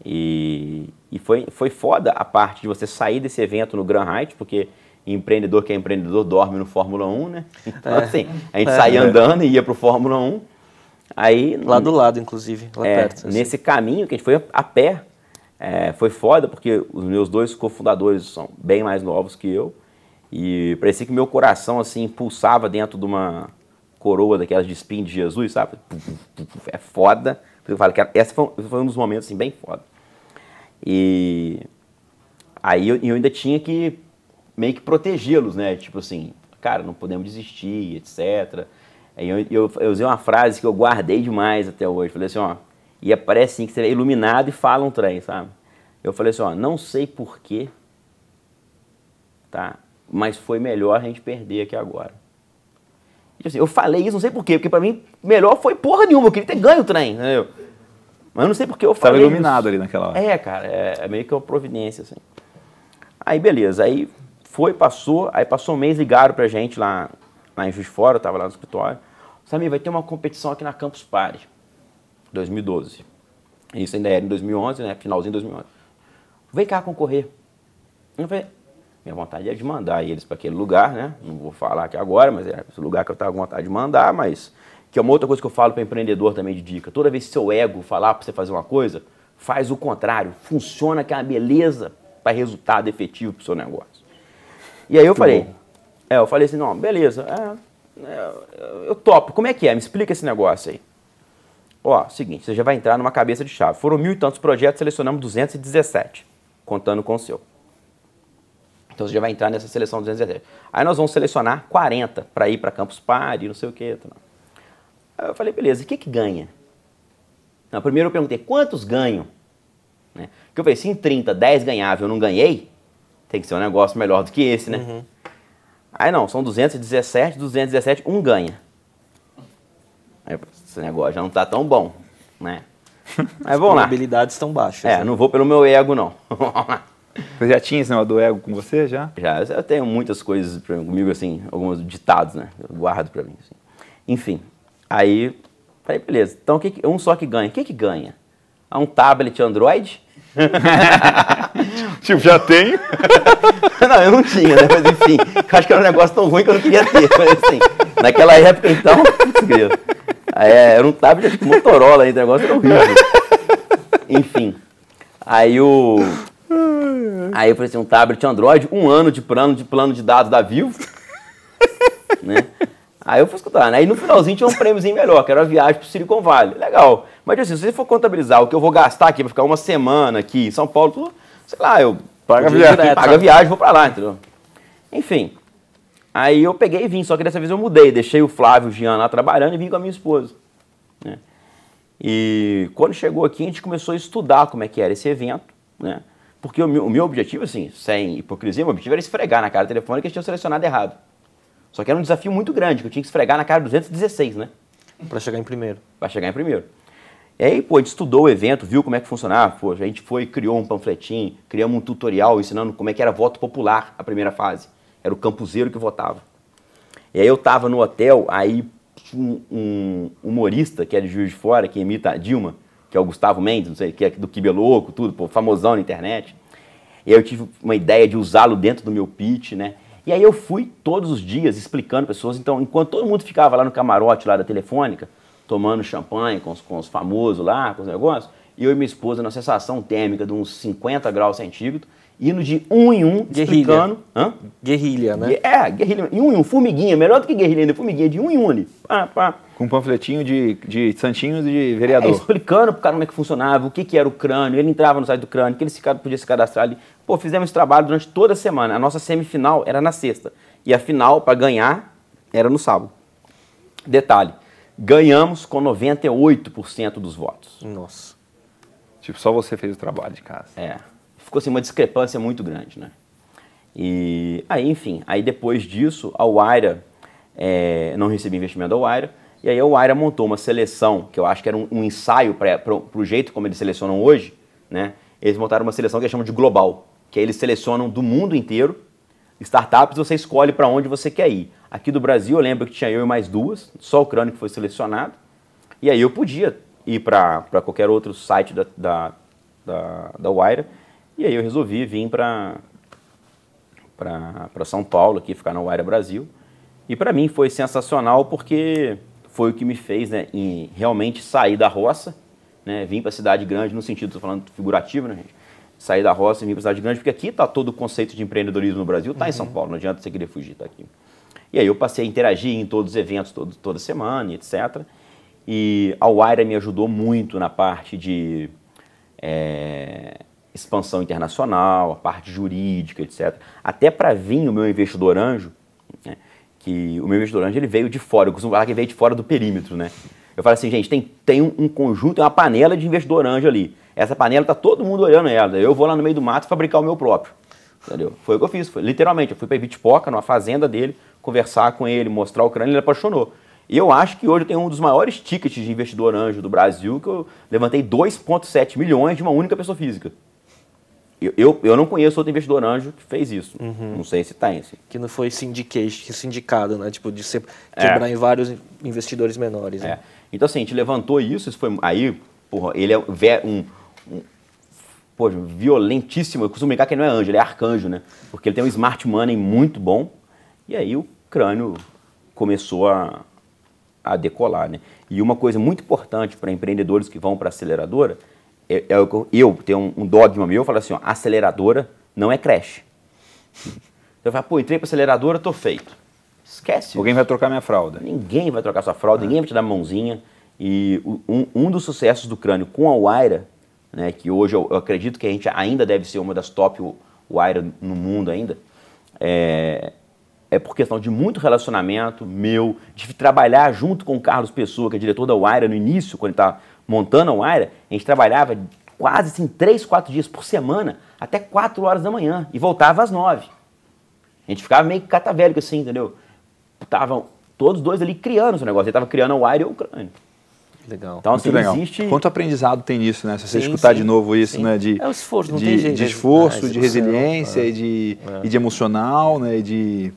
E, e foi, foi foda a parte de você sair desse evento no Grand Heights, porque empreendedor que é empreendedor dorme no Fórmula 1, né? [LAUGHS] Então, é, assim, a gente é, saía é. andando e ia pro Fórmula 1. Aí, lá do lado, inclusive, lá é, perto. Assim. Nesse caminho que a gente foi a pé, é, foi foda, porque os meus dois cofundadores são bem mais novos que eu. E parecia que meu coração, assim, pulsava dentro de uma coroa daquelas de espinho de Jesus, sabe? É foda eu falo que essa foi, foi um dos momentos assim, bem foda. E aí eu, eu ainda tinha que meio que protegê-los, né? Tipo assim, cara, não podemos desistir, etc. Aí eu, eu, eu, usei uma frase que eu guardei demais até hoje. Falei assim, ó, e aparece assim que você é iluminado e fala um trem, sabe? Eu falei assim, ó, não sei porquê, tá? Mas foi melhor a gente perder aqui agora. Assim, eu falei isso, não sei porquê, porque pra mim, melhor foi porra nenhuma, eu queria ter ganho o trem, entendeu? Mas eu não sei porque eu falei. Tava iluminado isso. ali naquela hora. É, cara, é, é, meio que uma providência, assim. Aí, beleza, aí foi, passou, aí passou um mês, ligaram pra gente lá, lá em Juiz de Fora, eu tava lá no escritório. Samir, vai ter uma competição aqui na Campus Party, 2012. Isso ainda era é em 2011, né? Finalzinho de 2011. Vem cá concorrer. Eu falei, minha vontade é de mandar eles para aquele lugar, né? Não vou falar aqui agora, mas é o lugar que eu estava com vontade de mandar, mas que é uma outra coisa que eu falo para empreendedor também de dica. Toda vez que seu ego falar para você fazer uma coisa, faz o contrário. Funciona que é uma beleza para resultado efetivo para o seu negócio. E aí eu falei, bom. é, eu falei assim, não, beleza, é, é, eu topo. Como é que é? Me explica esse negócio aí. Ó, seguinte, você já vai entrar numa cabeça de chave. Foram mil e tantos projetos, selecionamos 217, contando com o seu. Então você já vai entrar nessa seleção 217. Aí nós vamos selecionar 40 para ir para Campus Party, não sei o quê. Tá, tá. Aí eu falei, beleza, o que, que ganha? Não, primeiro eu perguntei, quantos ganham? Né? Porque eu falei, se em 30, 10 ganhava eu não ganhei, tem que ser um negócio melhor do que esse, né? Uhum. Aí não, são 217, 217, um ganha. Aí, esse negócio já não tá tão bom, né? [LAUGHS] Mas vamos lá. As probabilidades estão baixas. É, né? não vou pelo meu ego, não. [LAUGHS] Você já tinha esse negócio do ego com você, já? Já, eu tenho muitas coisas pra, comigo, assim, alguns ditados, né? Eu guardo pra mim, assim. Enfim, aí falei, beleza, então que que, um só que ganha. O que que ganha? Ah, um tablet Android? [LAUGHS] tipo, já tenho? [LAUGHS] não, eu não tinha, né? Mas enfim, acho que era um negócio tão ruim que eu não queria ter. Mas assim, naquela época, então, É, era um tablet, acho que Motorola, aí, o negócio era horrível. enfim, aí o... Aí eu falei assim, um tablet Android, um ano de plano de plano de dados da Vivo. [LAUGHS] né? Aí eu fui escutar, né? E no finalzinho tinha um prêmiozinho melhor, que era a viagem pro Silicon Valley. Legal. Mas assim, se você for contabilizar o que eu vou gastar aqui pra ficar uma semana aqui em São Paulo, tudo, sei lá, eu paga viagem, paga né? viagem, vou pra lá, entendeu? Enfim. Aí eu peguei e vim, só que dessa vez eu mudei, deixei o Flávio o Gian lá trabalhando e vim com a minha esposa. Né? E quando chegou aqui, a gente começou a estudar como é que era esse evento, né? Porque o meu, o meu objetivo, assim, sem hipocrisia, meu objetivo era esfregar na cara telefônica telefone que eles tinham selecionado errado. Só que era um desafio muito grande, que eu tinha que esfregar na cara 216, né? Para chegar em primeiro. Para chegar em primeiro. E aí, pô, a gente estudou o evento, viu como é que funcionava, pô, a gente foi, criou um panfletinho, criamos um tutorial ensinando como é que era voto popular a primeira fase. Era o campuseiro que votava. E aí eu tava no hotel, aí um, um humorista que é de Juiz de Fora, que imita a Dilma, que é o Gustavo Mendes, não sei, que é do louco, tudo, pô, famosão na internet. E aí eu tive uma ideia de usá-lo dentro do meu pitch, né? E aí eu fui todos os dias explicando pessoas. Então, enquanto todo mundo ficava lá no camarote lá da Telefônica, tomando champanhe com os, com os famosos lá, com os negócios, eu e minha esposa na sensação térmica de uns 50 graus centígrados, indo de um em um, guerrilha. explicando. Hã? Guerrilha, né? É, guerrilha. Em um em um, formiguinha, melhor do que guerrilha ainda, formiguinha, de um em um ali. Pá, pá. Com um panfletinho de, de santinhos e de vereador. É, explicando pro cara como é que funcionava, o que, que era o crânio, ele entrava no site do crânio, que ele se, podia se cadastrar ali. Pô, fizemos esse trabalho durante toda a semana. A nossa semifinal era na sexta. E a final, para ganhar, era no sábado. Detalhe, ganhamos com 98% dos votos. Nossa. Tipo, só você fez o trabalho de casa. É. Ficou assim uma discrepância muito grande, né? E aí, enfim, aí depois disso, a Waira, é, não recebia investimento da Waira, e aí o Aira montou uma seleção, que eu acho que era um, um ensaio para o jeito como eles selecionam hoje, né? Eles montaram uma seleção que eles chamam de global, que aí eles selecionam do mundo inteiro startups, você escolhe para onde você quer ir. Aqui do Brasil, eu lembro que tinha eu e mais duas, só o Crânio que foi selecionado. E aí eu podia ir para qualquer outro site da, da, da, da Wire. E aí eu resolvi vir para São Paulo, aqui ficar na Wire Brasil. E para mim foi sensacional porque foi o que me fez né, em realmente sair da roça, né, vim para a cidade grande, no sentido, estou falando figurativo, né, gente? Sair da roça e vir para a cidade grande, porque aqui está todo o conceito de empreendedorismo no Brasil, está uhum. em São uhum. Paulo, não adianta você querer fugir, está aqui. E aí eu passei a interagir em todos os eventos, todo, toda semana, etc. E a Waira me ajudou muito na parte de é, expansão internacional, a parte jurídica, etc. Até para vir o meu investidor anjo, que o meu laranja ele veio de fora, eu costumo falar que veio de fora do perímetro, né? Eu falo assim, gente, tem, tem um, conjunto, tem uma panela de investidor anjo ali. Essa panela tá todo mundo olhando ela. Eu vou lá no meio do mato fabricar o meu próprio. Entendeu? Foi o que eu fiz. Foi, literalmente, eu fui para Ibitipoca, numa fazenda dele, conversar com ele, mostrar o crânio, ele apaixonou. E eu acho que hoje eu tenho um dos maiores tickets de investidor anjo do Brasil, que eu levantei 2,7 milhões de uma única pessoa física eu, eu não conheço outro investidor anjo que fez isso. Uhum. Não sei se tem. Tá assim. Que não foi sindicado, né? Tipo, de ser, é. quebrar é. em vários investidores menores. Né? É. Então, assim, a gente levantou isso, isso foi. Aí, porra, ele é um. um pô, violentíssimo. Eu costumo brincar que ele não é anjo, ele é arcanjo, né? Porque ele tem um smart money muito bom. E aí o crânio começou a, a decolar, né? E uma coisa muito importante para empreendedores que vão para a aceleradora é, é eu, eu, eu tenho um, um, dogma meu, eu falo assim, ó, aceleradora não é creche. eu falo, pô, entrei pra aceleradora, tô feito. Esquece. Alguém vai trocar minha fralda. Ninguém vai trocar sua fralda, ah. ninguém vai te dar mãozinha. E um, um dos sucessos do crânio com a Waira, né, que hoje eu, eu, acredito que a gente ainda deve ser uma das top Waira no mundo ainda, é, é por questão de muito relacionamento meu, de trabalhar junto com o Carlos Pessoa, que é diretor da Waira no início, quando ele tá montando a Wire, a gente trabalhava quase assim 3, 4 dias por semana, até 4 horas da manhã, e voltava às 9. A gente ficava meio catavélico assim, entendeu? Estavam todos dois ali criando o negócio. Ele estava criando a Wire e o crânio. Legal. Então, assim, legal. existe. Quanto aprendizado tem nisso, né? Se você sim, escutar sim, de novo isso, sim. né? De, é o esforço, não de, tem jeito. Né? É, de esforço, de resiliência é. e, de, é. e de emocional, né? E de.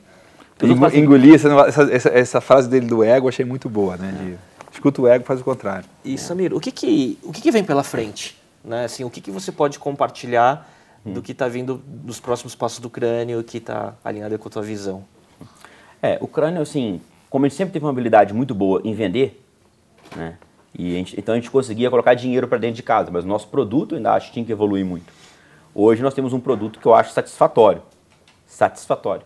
Engolir essa, essa, essa, frase dele do ego, achei muito boa, né? De, é escuta o ego faz o contrário. E, Samir, o que que, o que, que vem pela frente? Né? Assim, o que, que você pode compartilhar hum. do que está vindo dos próximos passos do crânio, que está alinhado com a tua visão? É, o crânio, assim, como ele sempre teve uma habilidade muito boa em vender, né? E a gente, então a gente conseguia colocar dinheiro para dentro de casa, mas o nosso produto ainda acho que tinha que evoluir muito. Hoje nós temos um produto que eu acho satisfatório. Satisfatório.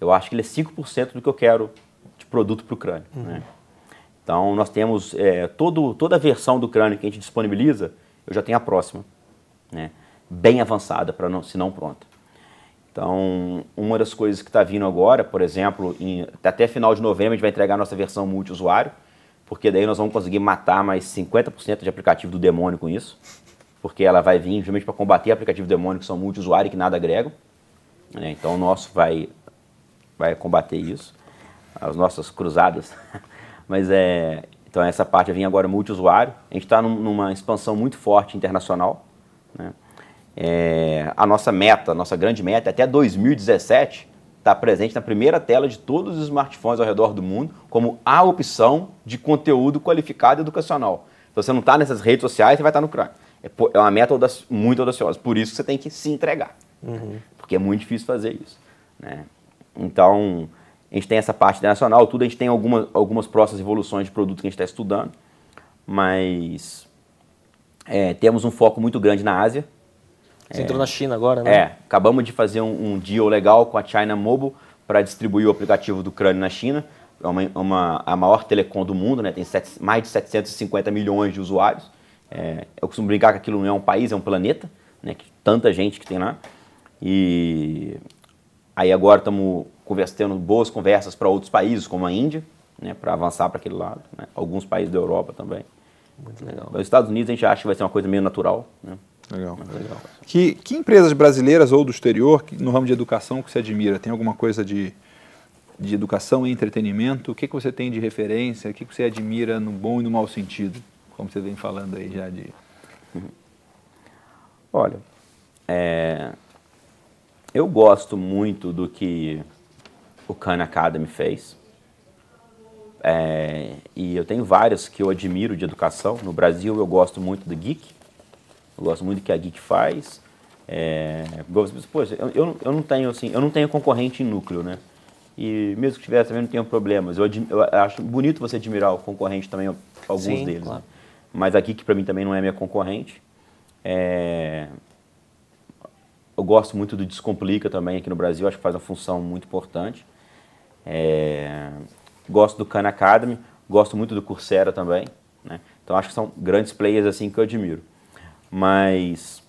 Eu acho que ele é 5% do que eu quero de produto para o crânio. Uhum. Né? Então, nós temos é, todo, toda a versão do crânio que a gente disponibiliza, eu já tenho a próxima, né? bem avançada, para não, se não pronta. Então, uma das coisas que está vindo agora, por exemplo, em, até final de novembro a gente vai entregar a nossa versão multiusuário, porque daí nós vamos conseguir matar mais 50% de aplicativo do demônio com isso, porque ela vai vir justamente para combater aplicativos demônio que são multiusuário e que nada agregam. Né? Então, o nosso vai, vai combater isso. As nossas cruzadas [LAUGHS] Mas é. Então essa parte vem vim agora multiusuário. A gente está num, numa expansão muito forte internacional. Né? É, a nossa meta, a nossa grande meta, é até 2017, está presente na primeira tela de todos os smartphones ao redor do mundo como a opção de conteúdo qualificado educacional. Então você não está nessas redes sociais, você vai estar tá no crânio é, é uma meta muito audaciosa. Por isso você tem que se entregar. Uhum. Porque é muito difícil fazer isso. Né? Então, a gente tem essa parte internacional, tudo, a gente tem algumas algumas próximas evoluções de produto que a gente está estudando, mas é, temos um foco muito grande na Ásia. Você é, entrou na China agora, né? É, acabamos de fazer um, um deal legal com a China Mobile para distribuir o aplicativo do Crânio na China, é uma, uma, a maior telecom do mundo, né? tem sete, mais de 750 milhões de usuários. É, eu costumo brincar que aquilo não é um país, é um planeta, né? que, tanta gente que tem lá. E aí agora estamos conversa, tendo boas conversas para outros países, como a Índia, né, para avançar para aquele lado, né? alguns países da Europa também. Muito legal. Os Estados Unidos a gente acha que vai ser uma coisa meio natural. Né? Legal. legal. Que, que empresas brasileiras ou do exterior no ramo de educação que você admira? Tem alguma coisa de, de educação e entretenimento? O que, que você tem de referência? O que, que você admira no bom e no mau sentido? Como você vem falando aí já de. Olha, é, eu gosto muito do que o Khan Academy fez. É, e eu tenho vários que eu admiro de educação. No Brasil, eu gosto muito do Geek. Eu gosto muito do que a Geek faz. É, pô, eu, eu, não tenho, assim, eu não tenho concorrente em núcleo, né? E mesmo que tivesse, também não tenho problemas. Eu, eu acho bonito você admirar o concorrente também, alguns Sim, deles. Né? Claro. Mas a Geek, para mim, também não é minha concorrente. É, eu gosto muito do Descomplica também aqui no Brasil. Acho que faz uma função muito importante. É, gosto do Khan Academy, gosto muito do Coursera também. Né? Então acho que são grandes players assim que eu admiro. Mas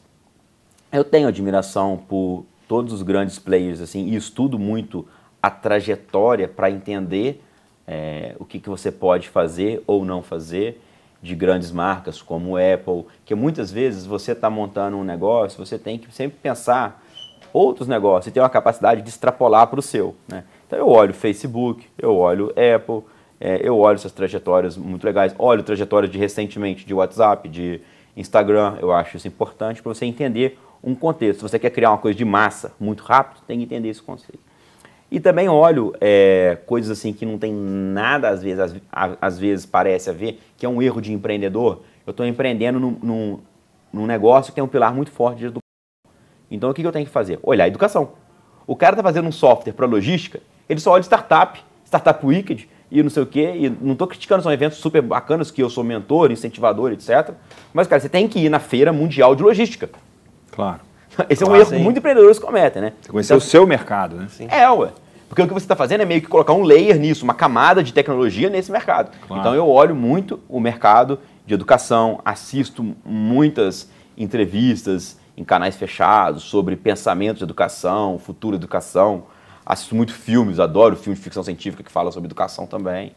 eu tenho admiração por todos os grandes players assim e estudo muito a trajetória para entender é, o que, que você pode fazer ou não fazer de grandes marcas como Apple, que muitas vezes você está montando um negócio, você tem que sempre pensar outros negócios e ter uma capacidade de extrapolar para o seu. Né? Então eu olho Facebook, eu olho Apple, é, eu olho essas trajetórias muito legais, olho trajetórias de recentemente de WhatsApp, de Instagram, eu acho isso importante para você entender um contexto. Se você quer criar uma coisa de massa muito rápido, tem que entender esse conceito. E também olho é, coisas assim que não tem nada, às vezes, às, às, vezes parece haver, que é um erro de empreendedor. Eu estou empreendendo num, num, num, negócio que tem um pilar muito forte de educação. Então o que, que eu tenho que fazer? Olhar a educação. O cara está fazendo um software para logística, ele só olha startup, startup wicked e não sei o quê. E não estou criticando, são eventos super bacanas que eu sou mentor, incentivador, etc. Mas, cara, você tem que ir na feira mundial de logística. Claro. [LAUGHS] Esse é um ah, erro que muitos empreendedores cometem, né? Você conhecer então, o seu mercado, né? Sim. É, ué. Porque o que você está fazendo é meio que colocar um layer nisso, uma camada de tecnologia nesse mercado. Claro. Então eu olho muito o mercado de educação, assisto muitas entrevistas em canais fechados sobre pensamentos de educação, futuro de educação, assisto muito filmes, adoro filmes de ficção científica que falam sobre educação também.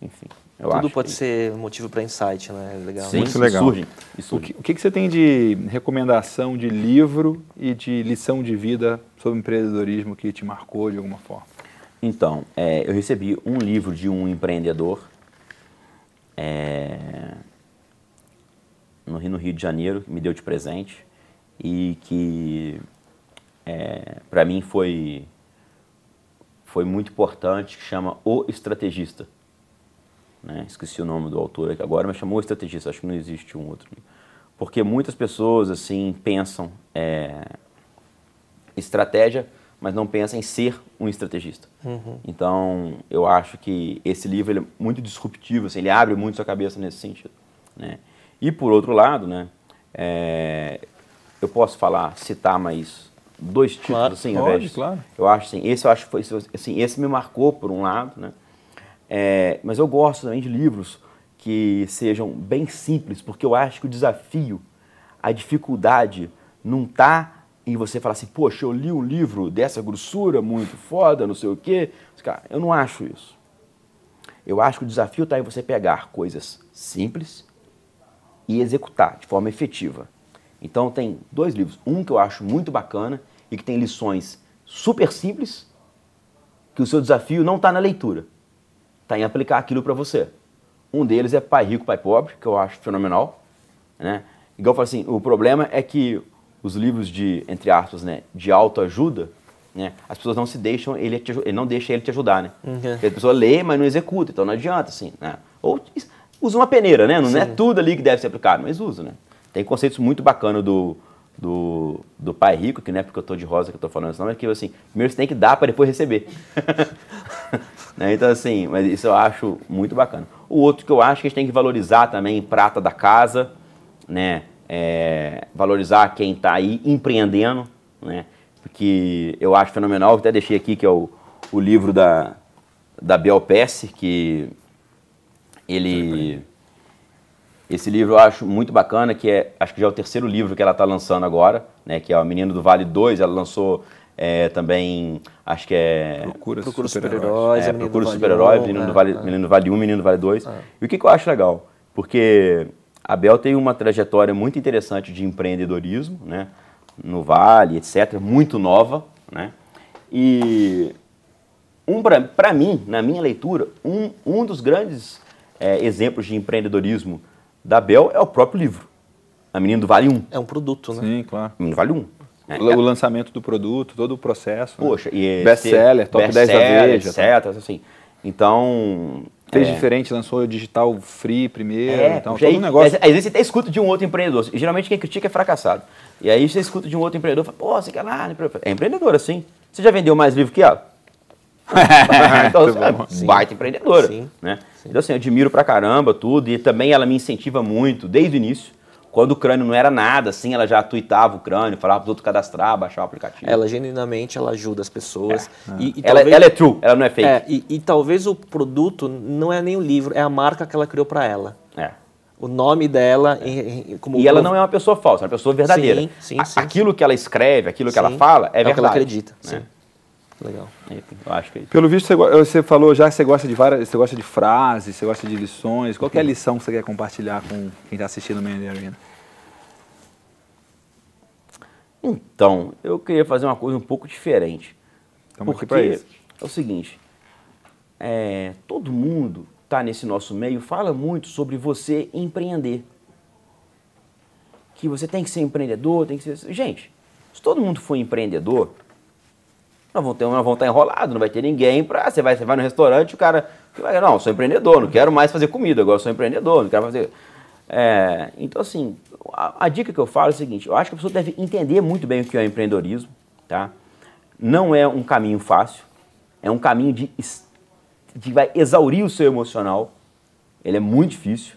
Enfim. Tudo pode que... ser motivo para insight, né? É legal. Sim, muito legal. Surge, o, que, o que, que você tem de recomendação de livro e de lição de vida sobre empreendedorismo que te marcou de alguma forma? Então, é, eu recebi um livro de um empreendedor é, no, Rio, no Rio de Janeiro, que me deu de presente e que é, para mim foi foi muito importante, que chama O Estrategista. Né? Esqueci o nome do autor aqui agora, mas chamou O Estrategista, acho que não existe um outro. Porque muitas pessoas assim pensam é, estratégia, mas não pensam em ser um estrategista. Uhum. Então, eu acho que esse livro ele é muito disruptivo, assim, ele abre muito sua cabeça nesse sentido. Né? E por outro lado, né, é, eu posso falar, citar mais dois títulos, claro, assim, pode, ao invés de, claro. Eu acho assim, esse eu acho foi assim, esse me marcou por um lado, né? É, mas eu gosto também de livros que sejam bem simples, porque eu acho que o desafio, a dificuldade não está em você falar assim, poxa, eu li um livro dessa grossura, muito foda, não sei o quê. Cara, eu não acho isso. Eu acho que o desafio está em você pegar coisas simples e executar de forma efetiva. Então tem dois livros, um que eu acho muito bacana e que tem lições super simples, que o seu desafio não está na leitura, está em aplicar aquilo para você. Um deles é Pai Rico, Pai Pobre, que eu acho fenomenal. Né? Igual eu falo assim, o problema é que os livros de, entre aspas, né, de autoajuda, né, as pessoas não se deixam, ele, te, ele não deixa ele te ajudar, né? Uhum. A pessoa lê, mas não executa, então não adianta, assim, né? Ou usa uma peneira, né? Não é Sim. é tudo ali que deve ser aplicado, mas usa, né? Tem conceitos muito bacanas do, do, do pai rico, que não é porque eu estou de rosa que eu estou falando isso, não, é que assim, primeiro você tem que dar para depois receber. [LAUGHS] né? Então, assim, mas isso eu acho muito bacana. O outro que eu acho que a gente tem que valorizar também, prata da casa, né? É, valorizar quem está aí empreendendo, né? Porque eu acho fenomenal, até deixei aqui que é o, o livro da, da Bel Pesce, que ele. Tá esse livro eu acho muito bacana, que é, acho que já é o terceiro livro que ela está lançando agora, né, que é o Menino do Vale 2, ela lançou é, também, acho que é... Procura, Procura Super-Heróis, super é, Procura super é, é. Menino, do vale, Menino do Vale 1, Menino do Vale é. 2. E o que, que eu acho legal? Porque a Bel tem uma trajetória muito interessante de empreendedorismo, né, no Vale, etc., muito nova, né, e um para mim, na minha leitura, um, um dos grandes é, exemplos de empreendedorismo da Bel é o próprio livro. A Menina do Vale 1. É um produto, né? Sim, claro. Menino Vale 1. É, é, o, é. lançamento do produto, todo o processo. Né? Poxa, né? e best-seller, top best 10 da Veja, etc, tá? assim. Então, fez é. diferente, lançou o digital free primeiro, é, então, todo um negócio. Às vezes você até escuta de um outro empreendedor. Assim, geralmente quem critica é fracassado. E aí você escuta de um outro empreendedor, fala, pô, você quer lá, né, é empreendedor assim. Você já vendeu mais livro que ela? [LAUGHS] então, é baita empreendedora. Sim. Né? Sim. Então, assim, eu admiro pra caramba tudo e também ela me incentiva muito desde o início. Quando o crânio não era nada, assim, ela já tweetava o crânio, falava para outro cadastrar, baixar o aplicativo. Ela genuinamente ela ajuda as pessoas. É. E, e ela, é- talvez, ela, é true, ela não é fake. É, e, e, talvez o produto não é nem o livro, é a marca que ela criou para ela. É. O nome dela. É. Como e ela não é uma pessoa falsa, é uma pessoa verdadeira. Sim, sim, a, sim Aquilo que ela escreve, aquilo que ela fala, é, é verdade. O que ela acredita. Né? Sim. Legal. É, eu acho que é isso. Pelo visto, eh, você falou já que você gosta de várias, você gosta de frases, você gosta de lições. Qual é a lição que você quer compartilhar com quem está assistindo o Man Arena? Então, eu queria fazer uma coisa um pouco diferente. Estamos então, porque é o seguinte, é, todo mundo está nesse nosso meio fala muito sobre você empreender. Que você tem que ser empreendedor, tem que ser... Gente, se todo mundo for empreendedor, nós vamos, ter, nós vamos estar enrolados, não vai ter ninguém para. Você vai, você vai no restaurante, o cara. Não, sou empreendedor, não quero mais fazer comida, agora sou empreendedor, não quero fazer. É, então, assim, a, a, dica que eu falo é o seguinte: eu acho que a pessoa deve entender muito bem o que é empreendedorismo, tá? Não é um caminho fácil, é um caminho de, de vai exaurir o seu emocional. Ele é muito difícil,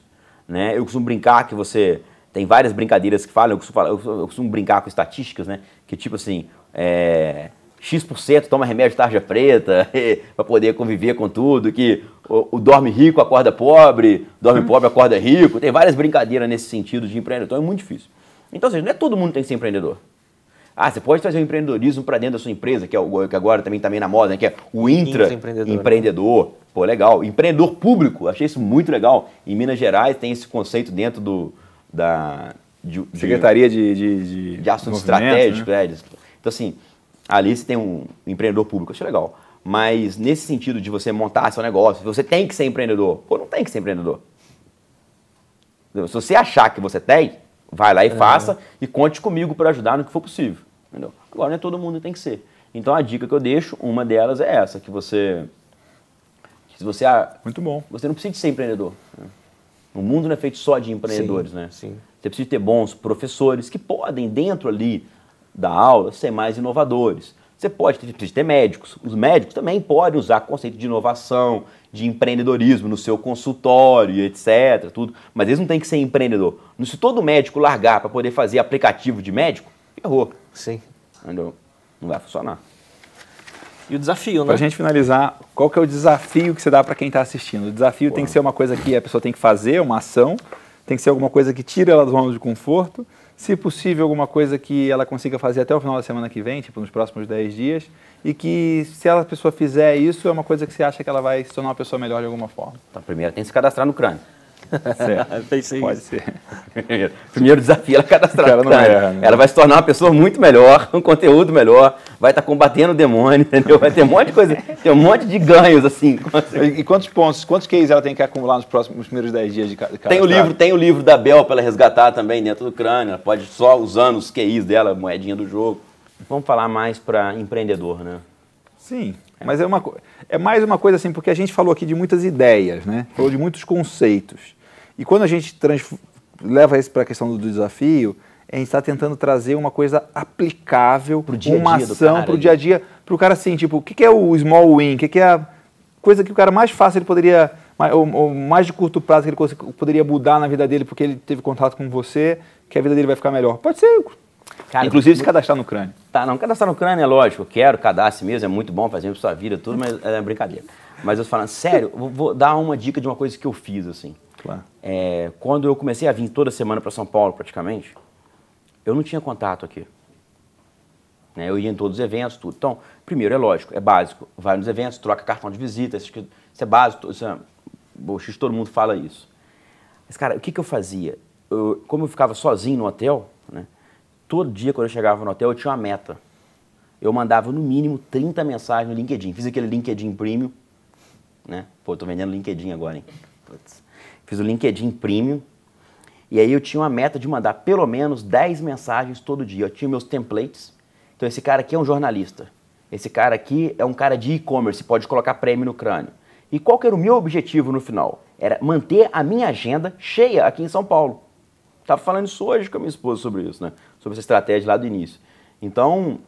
né? Eu costumo brincar que você tem várias brincadeiras que falam. Eu costumo, eu costumo brincar com estatísticas, né? Que tipo assim, é, X% toma remédio de tarja preta [LAUGHS] eh, para poder conviver com tudo, que o, o, dorme rico acorda pobre, dorme hum. pobre acorda rico. Tem várias brincadeiras nesse sentido de empreendedor, então é muito difícil. Então, ou seja, não é todo mundo que tem que ser empreendedor. Ah, você pode trazer o empreendedorismo para dentro da sua empresa, que é o que agora também está meio na moda, né? que é o intra empreendedor. empreendedor. Pô, legal. Empreendedor público, achei isso muito legal. Em Minas Gerais tem esse conceito dentro do, da de, Secretaria de, de, de, de Assuntos Estratégicos. Né? É, então, assim, ali você tem um empreendedor público, acho legal. Mas nesse sentido de você montar seu negócio, você tem que ser empreendedor. Pô, não tem que ser empreendedor. Se você achar que você tem, vai lá e é. faça e conte comigo para ajudar no que for possível. Entendeu? Agora, não é todo mundo que tem que ser. Então, a dica que eu deixo, uma delas é essa, que você... se você Muito bom. Você não precisa de ser empreendedor. Né? O mundo não é feito só de empreendedores, sim, né? Sim. Você precisa ter bons professores que podem, dentro ali da aula ser mais inovadores. Você pode ter, precisa ter médicos. Os médicos também podem usar conceito de inovação, de empreendedorismo no seu consultório, etc. Tudo. Mas eles não têm que ser empreendedor. Se todo médico largar para poder fazer aplicativo de médico, errou. Sim. Entendeu? Não vai funcionar. E o desafio, né? a gente finalizar, qual que é o desafio que você dá para quem está assistindo? O desafio Pô. tem que ser uma coisa que a pessoa tem que fazer, uma ação, tem que ser alguma coisa que tira ela do zona de conforto se possível, alguma coisa que ela consiga fazer até o final da semana que vem, tipo nos próximos 10 dias, e que se a pessoa fizer isso, é uma coisa que você acha que ela vai se tornar uma pessoa melhor de alguma forma. Então, primeiro tem que se cadastrar no crânio. [LAUGHS] Pensei Pode isso. ser. [LAUGHS] Primeiro. desafio, é ela cadastrar. Ela, não erra, né? ela vai se tornar uma pessoa muito melhor, um conteúdo melhor, vai estar tá combatendo o demônio, [LAUGHS] entendeu? Vai ter um monte de coisa, tem um monte de ganhos, assim. E, quantos pontos, quantos cases ela tem que acumular nos próximos nos primeiros 10 dias de cada Tem o livro, tem o livro da Bel para ela resgatar também dentro do crânio. Ela pode só usando os QIs dela, moedinha do jogo. Vamos falar mais para empreendedor, né? Sim, mas é, uma, é mais uma coisa assim, porque a gente falou aqui de muitas ideias, né? Falou de muitos conceitos. E quando a gente leva isso para a questão do desafio, a gente está tentando trazer uma coisa aplicável, pro dia -dia uma ação para o dia a dia, para o cara assim, tipo, o que, que, é o small win? O que, que, é a coisa que o cara mais fácil ele poderia, ou, ou mais de curto prazo que ele poderia mudar na vida dele porque ele teve contato com você, que a vida dele vai ficar melhor? Pode ser Cara, Inclusive se cadastrar no crânio. Tá, não, cadastrar no crânio é lógico, eu quero, cadastre mesmo, é muito bom, faz sua vida, tudo, mas é brincadeira. Mas eu falando, sério, vou dar uma dica de uma coisa que eu fiz, assim. Claro. É, quando eu comecei a vir toda semana para São Paulo, praticamente, eu não tinha contato aqui. Né? Eu ia em todos os eventos, tudo. Então, primeiro, é lógico, é básico. Vai nos eventos, troca cartão de visita, isso, é básico. Isso é, bochiche, todo mundo fala isso. Mas, cara, o que, que eu fazia? Eu, como eu ficava sozinho no hotel, né? todo dia quando eu chegava no hotel eu tinha uma meta. Eu mandava no mínimo 30 mensagens no LinkedIn. Fiz aquele LinkedIn Premium, né? Pô, tô vendendo LinkedIn agora, hein? Putz. Fiz o LinkedIn Premium. E aí eu tinha uma meta de mandar pelo menos 10 mensagens todo dia. Eu tinha meus templates. Então esse cara aqui é um jornalista. Esse cara aqui é um cara de e-commerce, pode colocar prêmio no crânio. E qual que era o meu objetivo no final? Era manter a minha agenda cheia aqui em São Paulo. Estava falando isso hoje com a minha esposa sobre isso, né? Sobre essa estratégia lá do início. Então,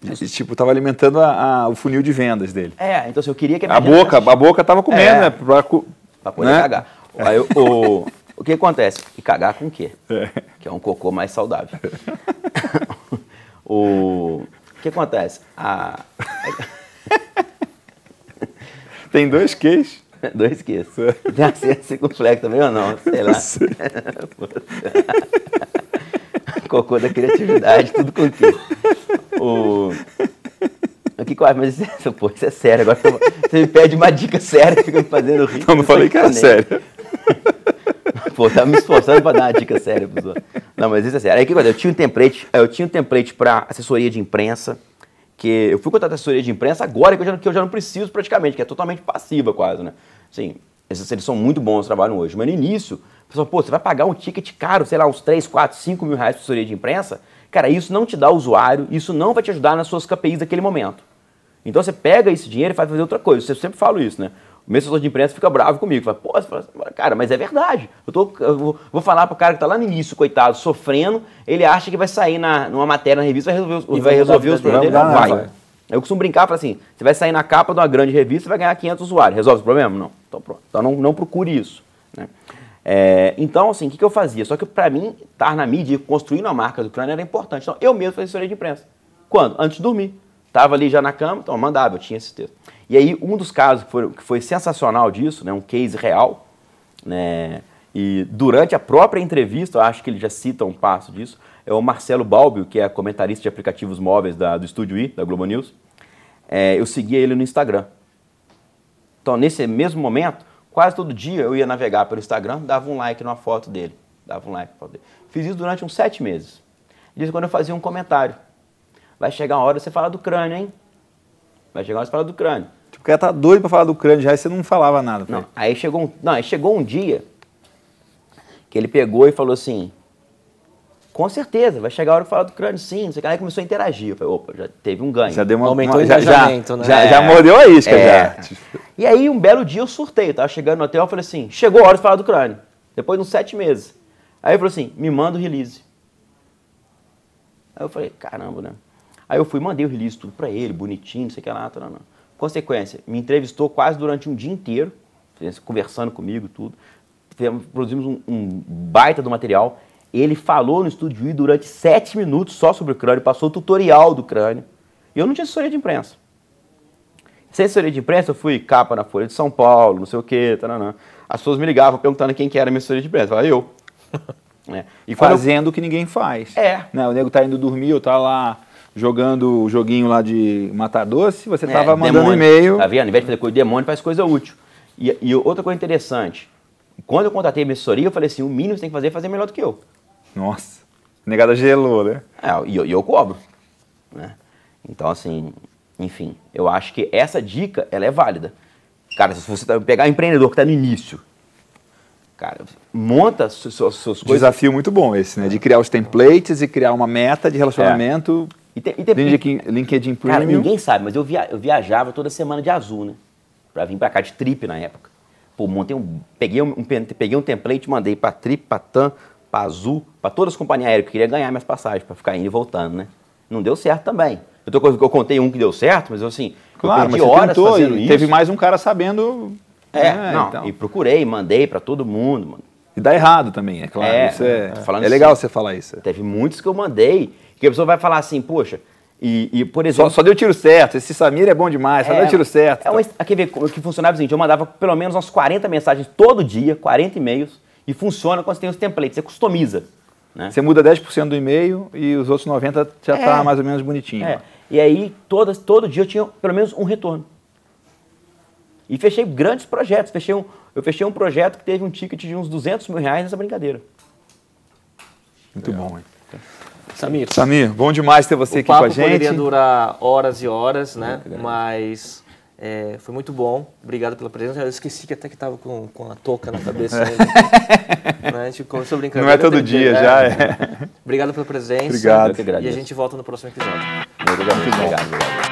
e, tipo, estava alimentando a, a, o funil de vendas dele. É, então se assim, eu queria que a, minha boca, a boca tava comendo, é, né? Para poder né? cagar. Aí, o, o que acontece? E cagar com o quê? É. Que é um cocô mais saudável. o, [LAUGHS] o que acontece? A... [LAUGHS] Tem dois queijos [LAUGHS] Dois queixos. É. Tem a assim, também ou não? Sei lá. Sei. Cocô da criatividade, tudo com quê? O que com mas isso, é, [LAUGHS] pô, isso é sério. Agora você me pede uma dica séria, fica me fazendo rir. Não, não falei que era sério. [LAUGHS] Pô, tava tá me esforçando para dar uma dica séria pro Não, mas isso é sério. Aí o que aconteceu? Eu tinha um template, é, eu tinha um template para assessoria de imprensa, que eu fui contratar assessoria de imprensa agora que eu, já, que eu já não preciso praticamente, que é totalmente passiva quase, né? Assim, esses, eles são muito bons, trabalham hoje. Mas no início, o pessoal, pô, você vai pagar um ticket caro, sei lá, uns 3, 4, 5 mil reais pra assessoria de imprensa? Cara, isso não te dá usuário, isso não vai te ajudar nas suas KPIs daquele momento. Então você pega esse dinheiro e faz fazer outra coisa. Eu sempre falo isso, né? O meu assessor de imprensa fica bravo comigo. Fala, pô, assim, cara, mas é verdade. Eu, tô, eu vou, vou, falar pro cara que tá lá no início, coitado, sofrendo, ele acha que vai sair na, numa matéria na revista vai resolver, vai resolver os problemas dele. Não vai. Né, vai. Eu costumo brincar, falar assim, você vai sair na capa de uma grande revista, vai ganhar 500 usuários. Resolve o problema? Não. Então pronto. Então não, não procure isso. Né? É, então, assim, o que, que, eu fazia? Só que para mim, estar tá na mídia e construir uma marca do crânio era importante. Então, eu mesmo fazia história de imprensa. Quando? Antes de dormir. Estava ali já na cama, então eu mandava, eu tinha esse texto. E aí, um dos casos que foi, que foi sensacional disso, né, um case real, né, e durante a própria entrevista, eu acho que ele já cita um passo disso, é o Marcelo Balbio, que é comentarista de aplicativos móveis da, do Estúdio I, da Globo News. É, eu seguia ele no Instagram. Então, nesse mesmo momento, Quase todo dia eu ia navegar pelo Instagram, dava um like numa foto dele. Dava um like na foto dele. Fiz isso durante uns sete meses. Diz quando eu fazia um comentário. Vai chegar uma hora você falar do crânio, hein? Vai chegar uma hora você falar do crânio. Tipo, o cara tá doido pra falar do crânio já e você não falava nada. Não, aí chegou um, não, aí chegou um dia que ele pegou e falou assim: com certeza, vai chegar a hora de falar do crânio, sim, não sei o que. Aí começou a interagir. Eu falei, opa, já teve um ganho. Já deu uma, Aumentou uma, o engajamento, já, né? Já, já é. mordeu a isca, é. já. E aí, um belo dia, eu surtei. Eu tava chegando no hotel, eu falei assim, chegou a hora de falar do crânio. Depois de uns sete meses. Aí ele falou assim, me manda o release. Aí eu falei, caramba, né? Aí eu fui, mandei o release tudo pra ele, bonitinho, não sei o que lá. Tá, não, não. Consequência, me entrevistou quase durante um dia inteiro, conversando comigo, tudo. produzimos um, um baita do material ele falou no estúdio e durante sete minutos só sobre o crânio, passou o tutorial do crânio. E eu não tinha assessoria de imprensa. Sem assessoria de imprensa, eu fui capa na Folha de São Paulo, não sei o quê, taranã. As pessoas me ligavam perguntando quem que era a minha assessoria de imprensa. Eu falava, eu. [LAUGHS] é. E fazendo o eu... que ninguém faz. É. Né? O nego tá indo dormir, eu tá lá jogando o joguinho lá de matar doce, você é, tava mandando e-mail. Tá vendo? Ao invés de fazer coisa de demônio, faz coisa útil. E, e outra coisa interessante, quando eu contratei a minha assessoria, eu falei assim, o mínimo que você tem que fazer é fazer melhor do que eu. Nossa. Negada gelou, né? É, e eu, eu, cobro. Né? Então, assim, enfim, eu acho que essa dica, ela é válida. Cara, se você tá, pegar um empreendedor que está no início, cara, monta suas, suas coisas. Desafio muito bom esse, né? De criar os templates e criar uma meta de relacionamento. É. E, tem, e te, LinkedIn, LinkedIn Premium. Cara, ninguém sabe, mas eu, via, eu viajava toda semana de azul, né? Pra vir pra cá de trip na época. Pô, montei um. Peguei um, um peguei um template, mandei pra trip, pra TAM, para Azul, para todas as companhias aéreas que queria ganhar minhas passagens para ficar indo e voltando, né? Não deu certo também. Eu, tô, eu contei um que deu certo, mas eu assim, claro, eu perdi mas horas tentou, fazendo isso. Teve mais um cara sabendo. É, é não, então. e procurei, mandei para todo mundo, mano. E dá errado também, é claro. É, é, é legal assim, você falar isso. Teve muitos que eu mandei, que a pessoa vai falar assim, poxa, e, e por exemplo. Só, só, deu tiro certo, esse Samir é bom demais, só é, deu tiro é certo. É uma, então. aqui, que funcionava é o seguinte, eu mandava pelo menos umas 40 mensagens todo dia, 40 e-mails, e funciona quando você tem os templates, você customiza. Né? Você muda 10% do e-mail e os outros 90% já está é. mais ou menos bonitinho. É. E aí, todas, todo dia eu tinha pelo menos um retorno. E fechei grandes projetos. Fechei um, eu fechei um projeto que teve um ticket de uns 200 mil reais nessa brincadeira. Muito Legal. bom, hein? Samir. Samir, bom demais ter você o aqui com a gente. poderia durar horas e horas, né? mas é, foi muito bom, obrigado pela presença. Eu esqueci que até que estava com, com a touca na cabeça né? [LAUGHS] A gente começou brincando. Não é todo dia, né? já é. Obrigado pela presença. Obrigado. E a gente volta no próximo episódio. Obrigado. obrigado. obrigado.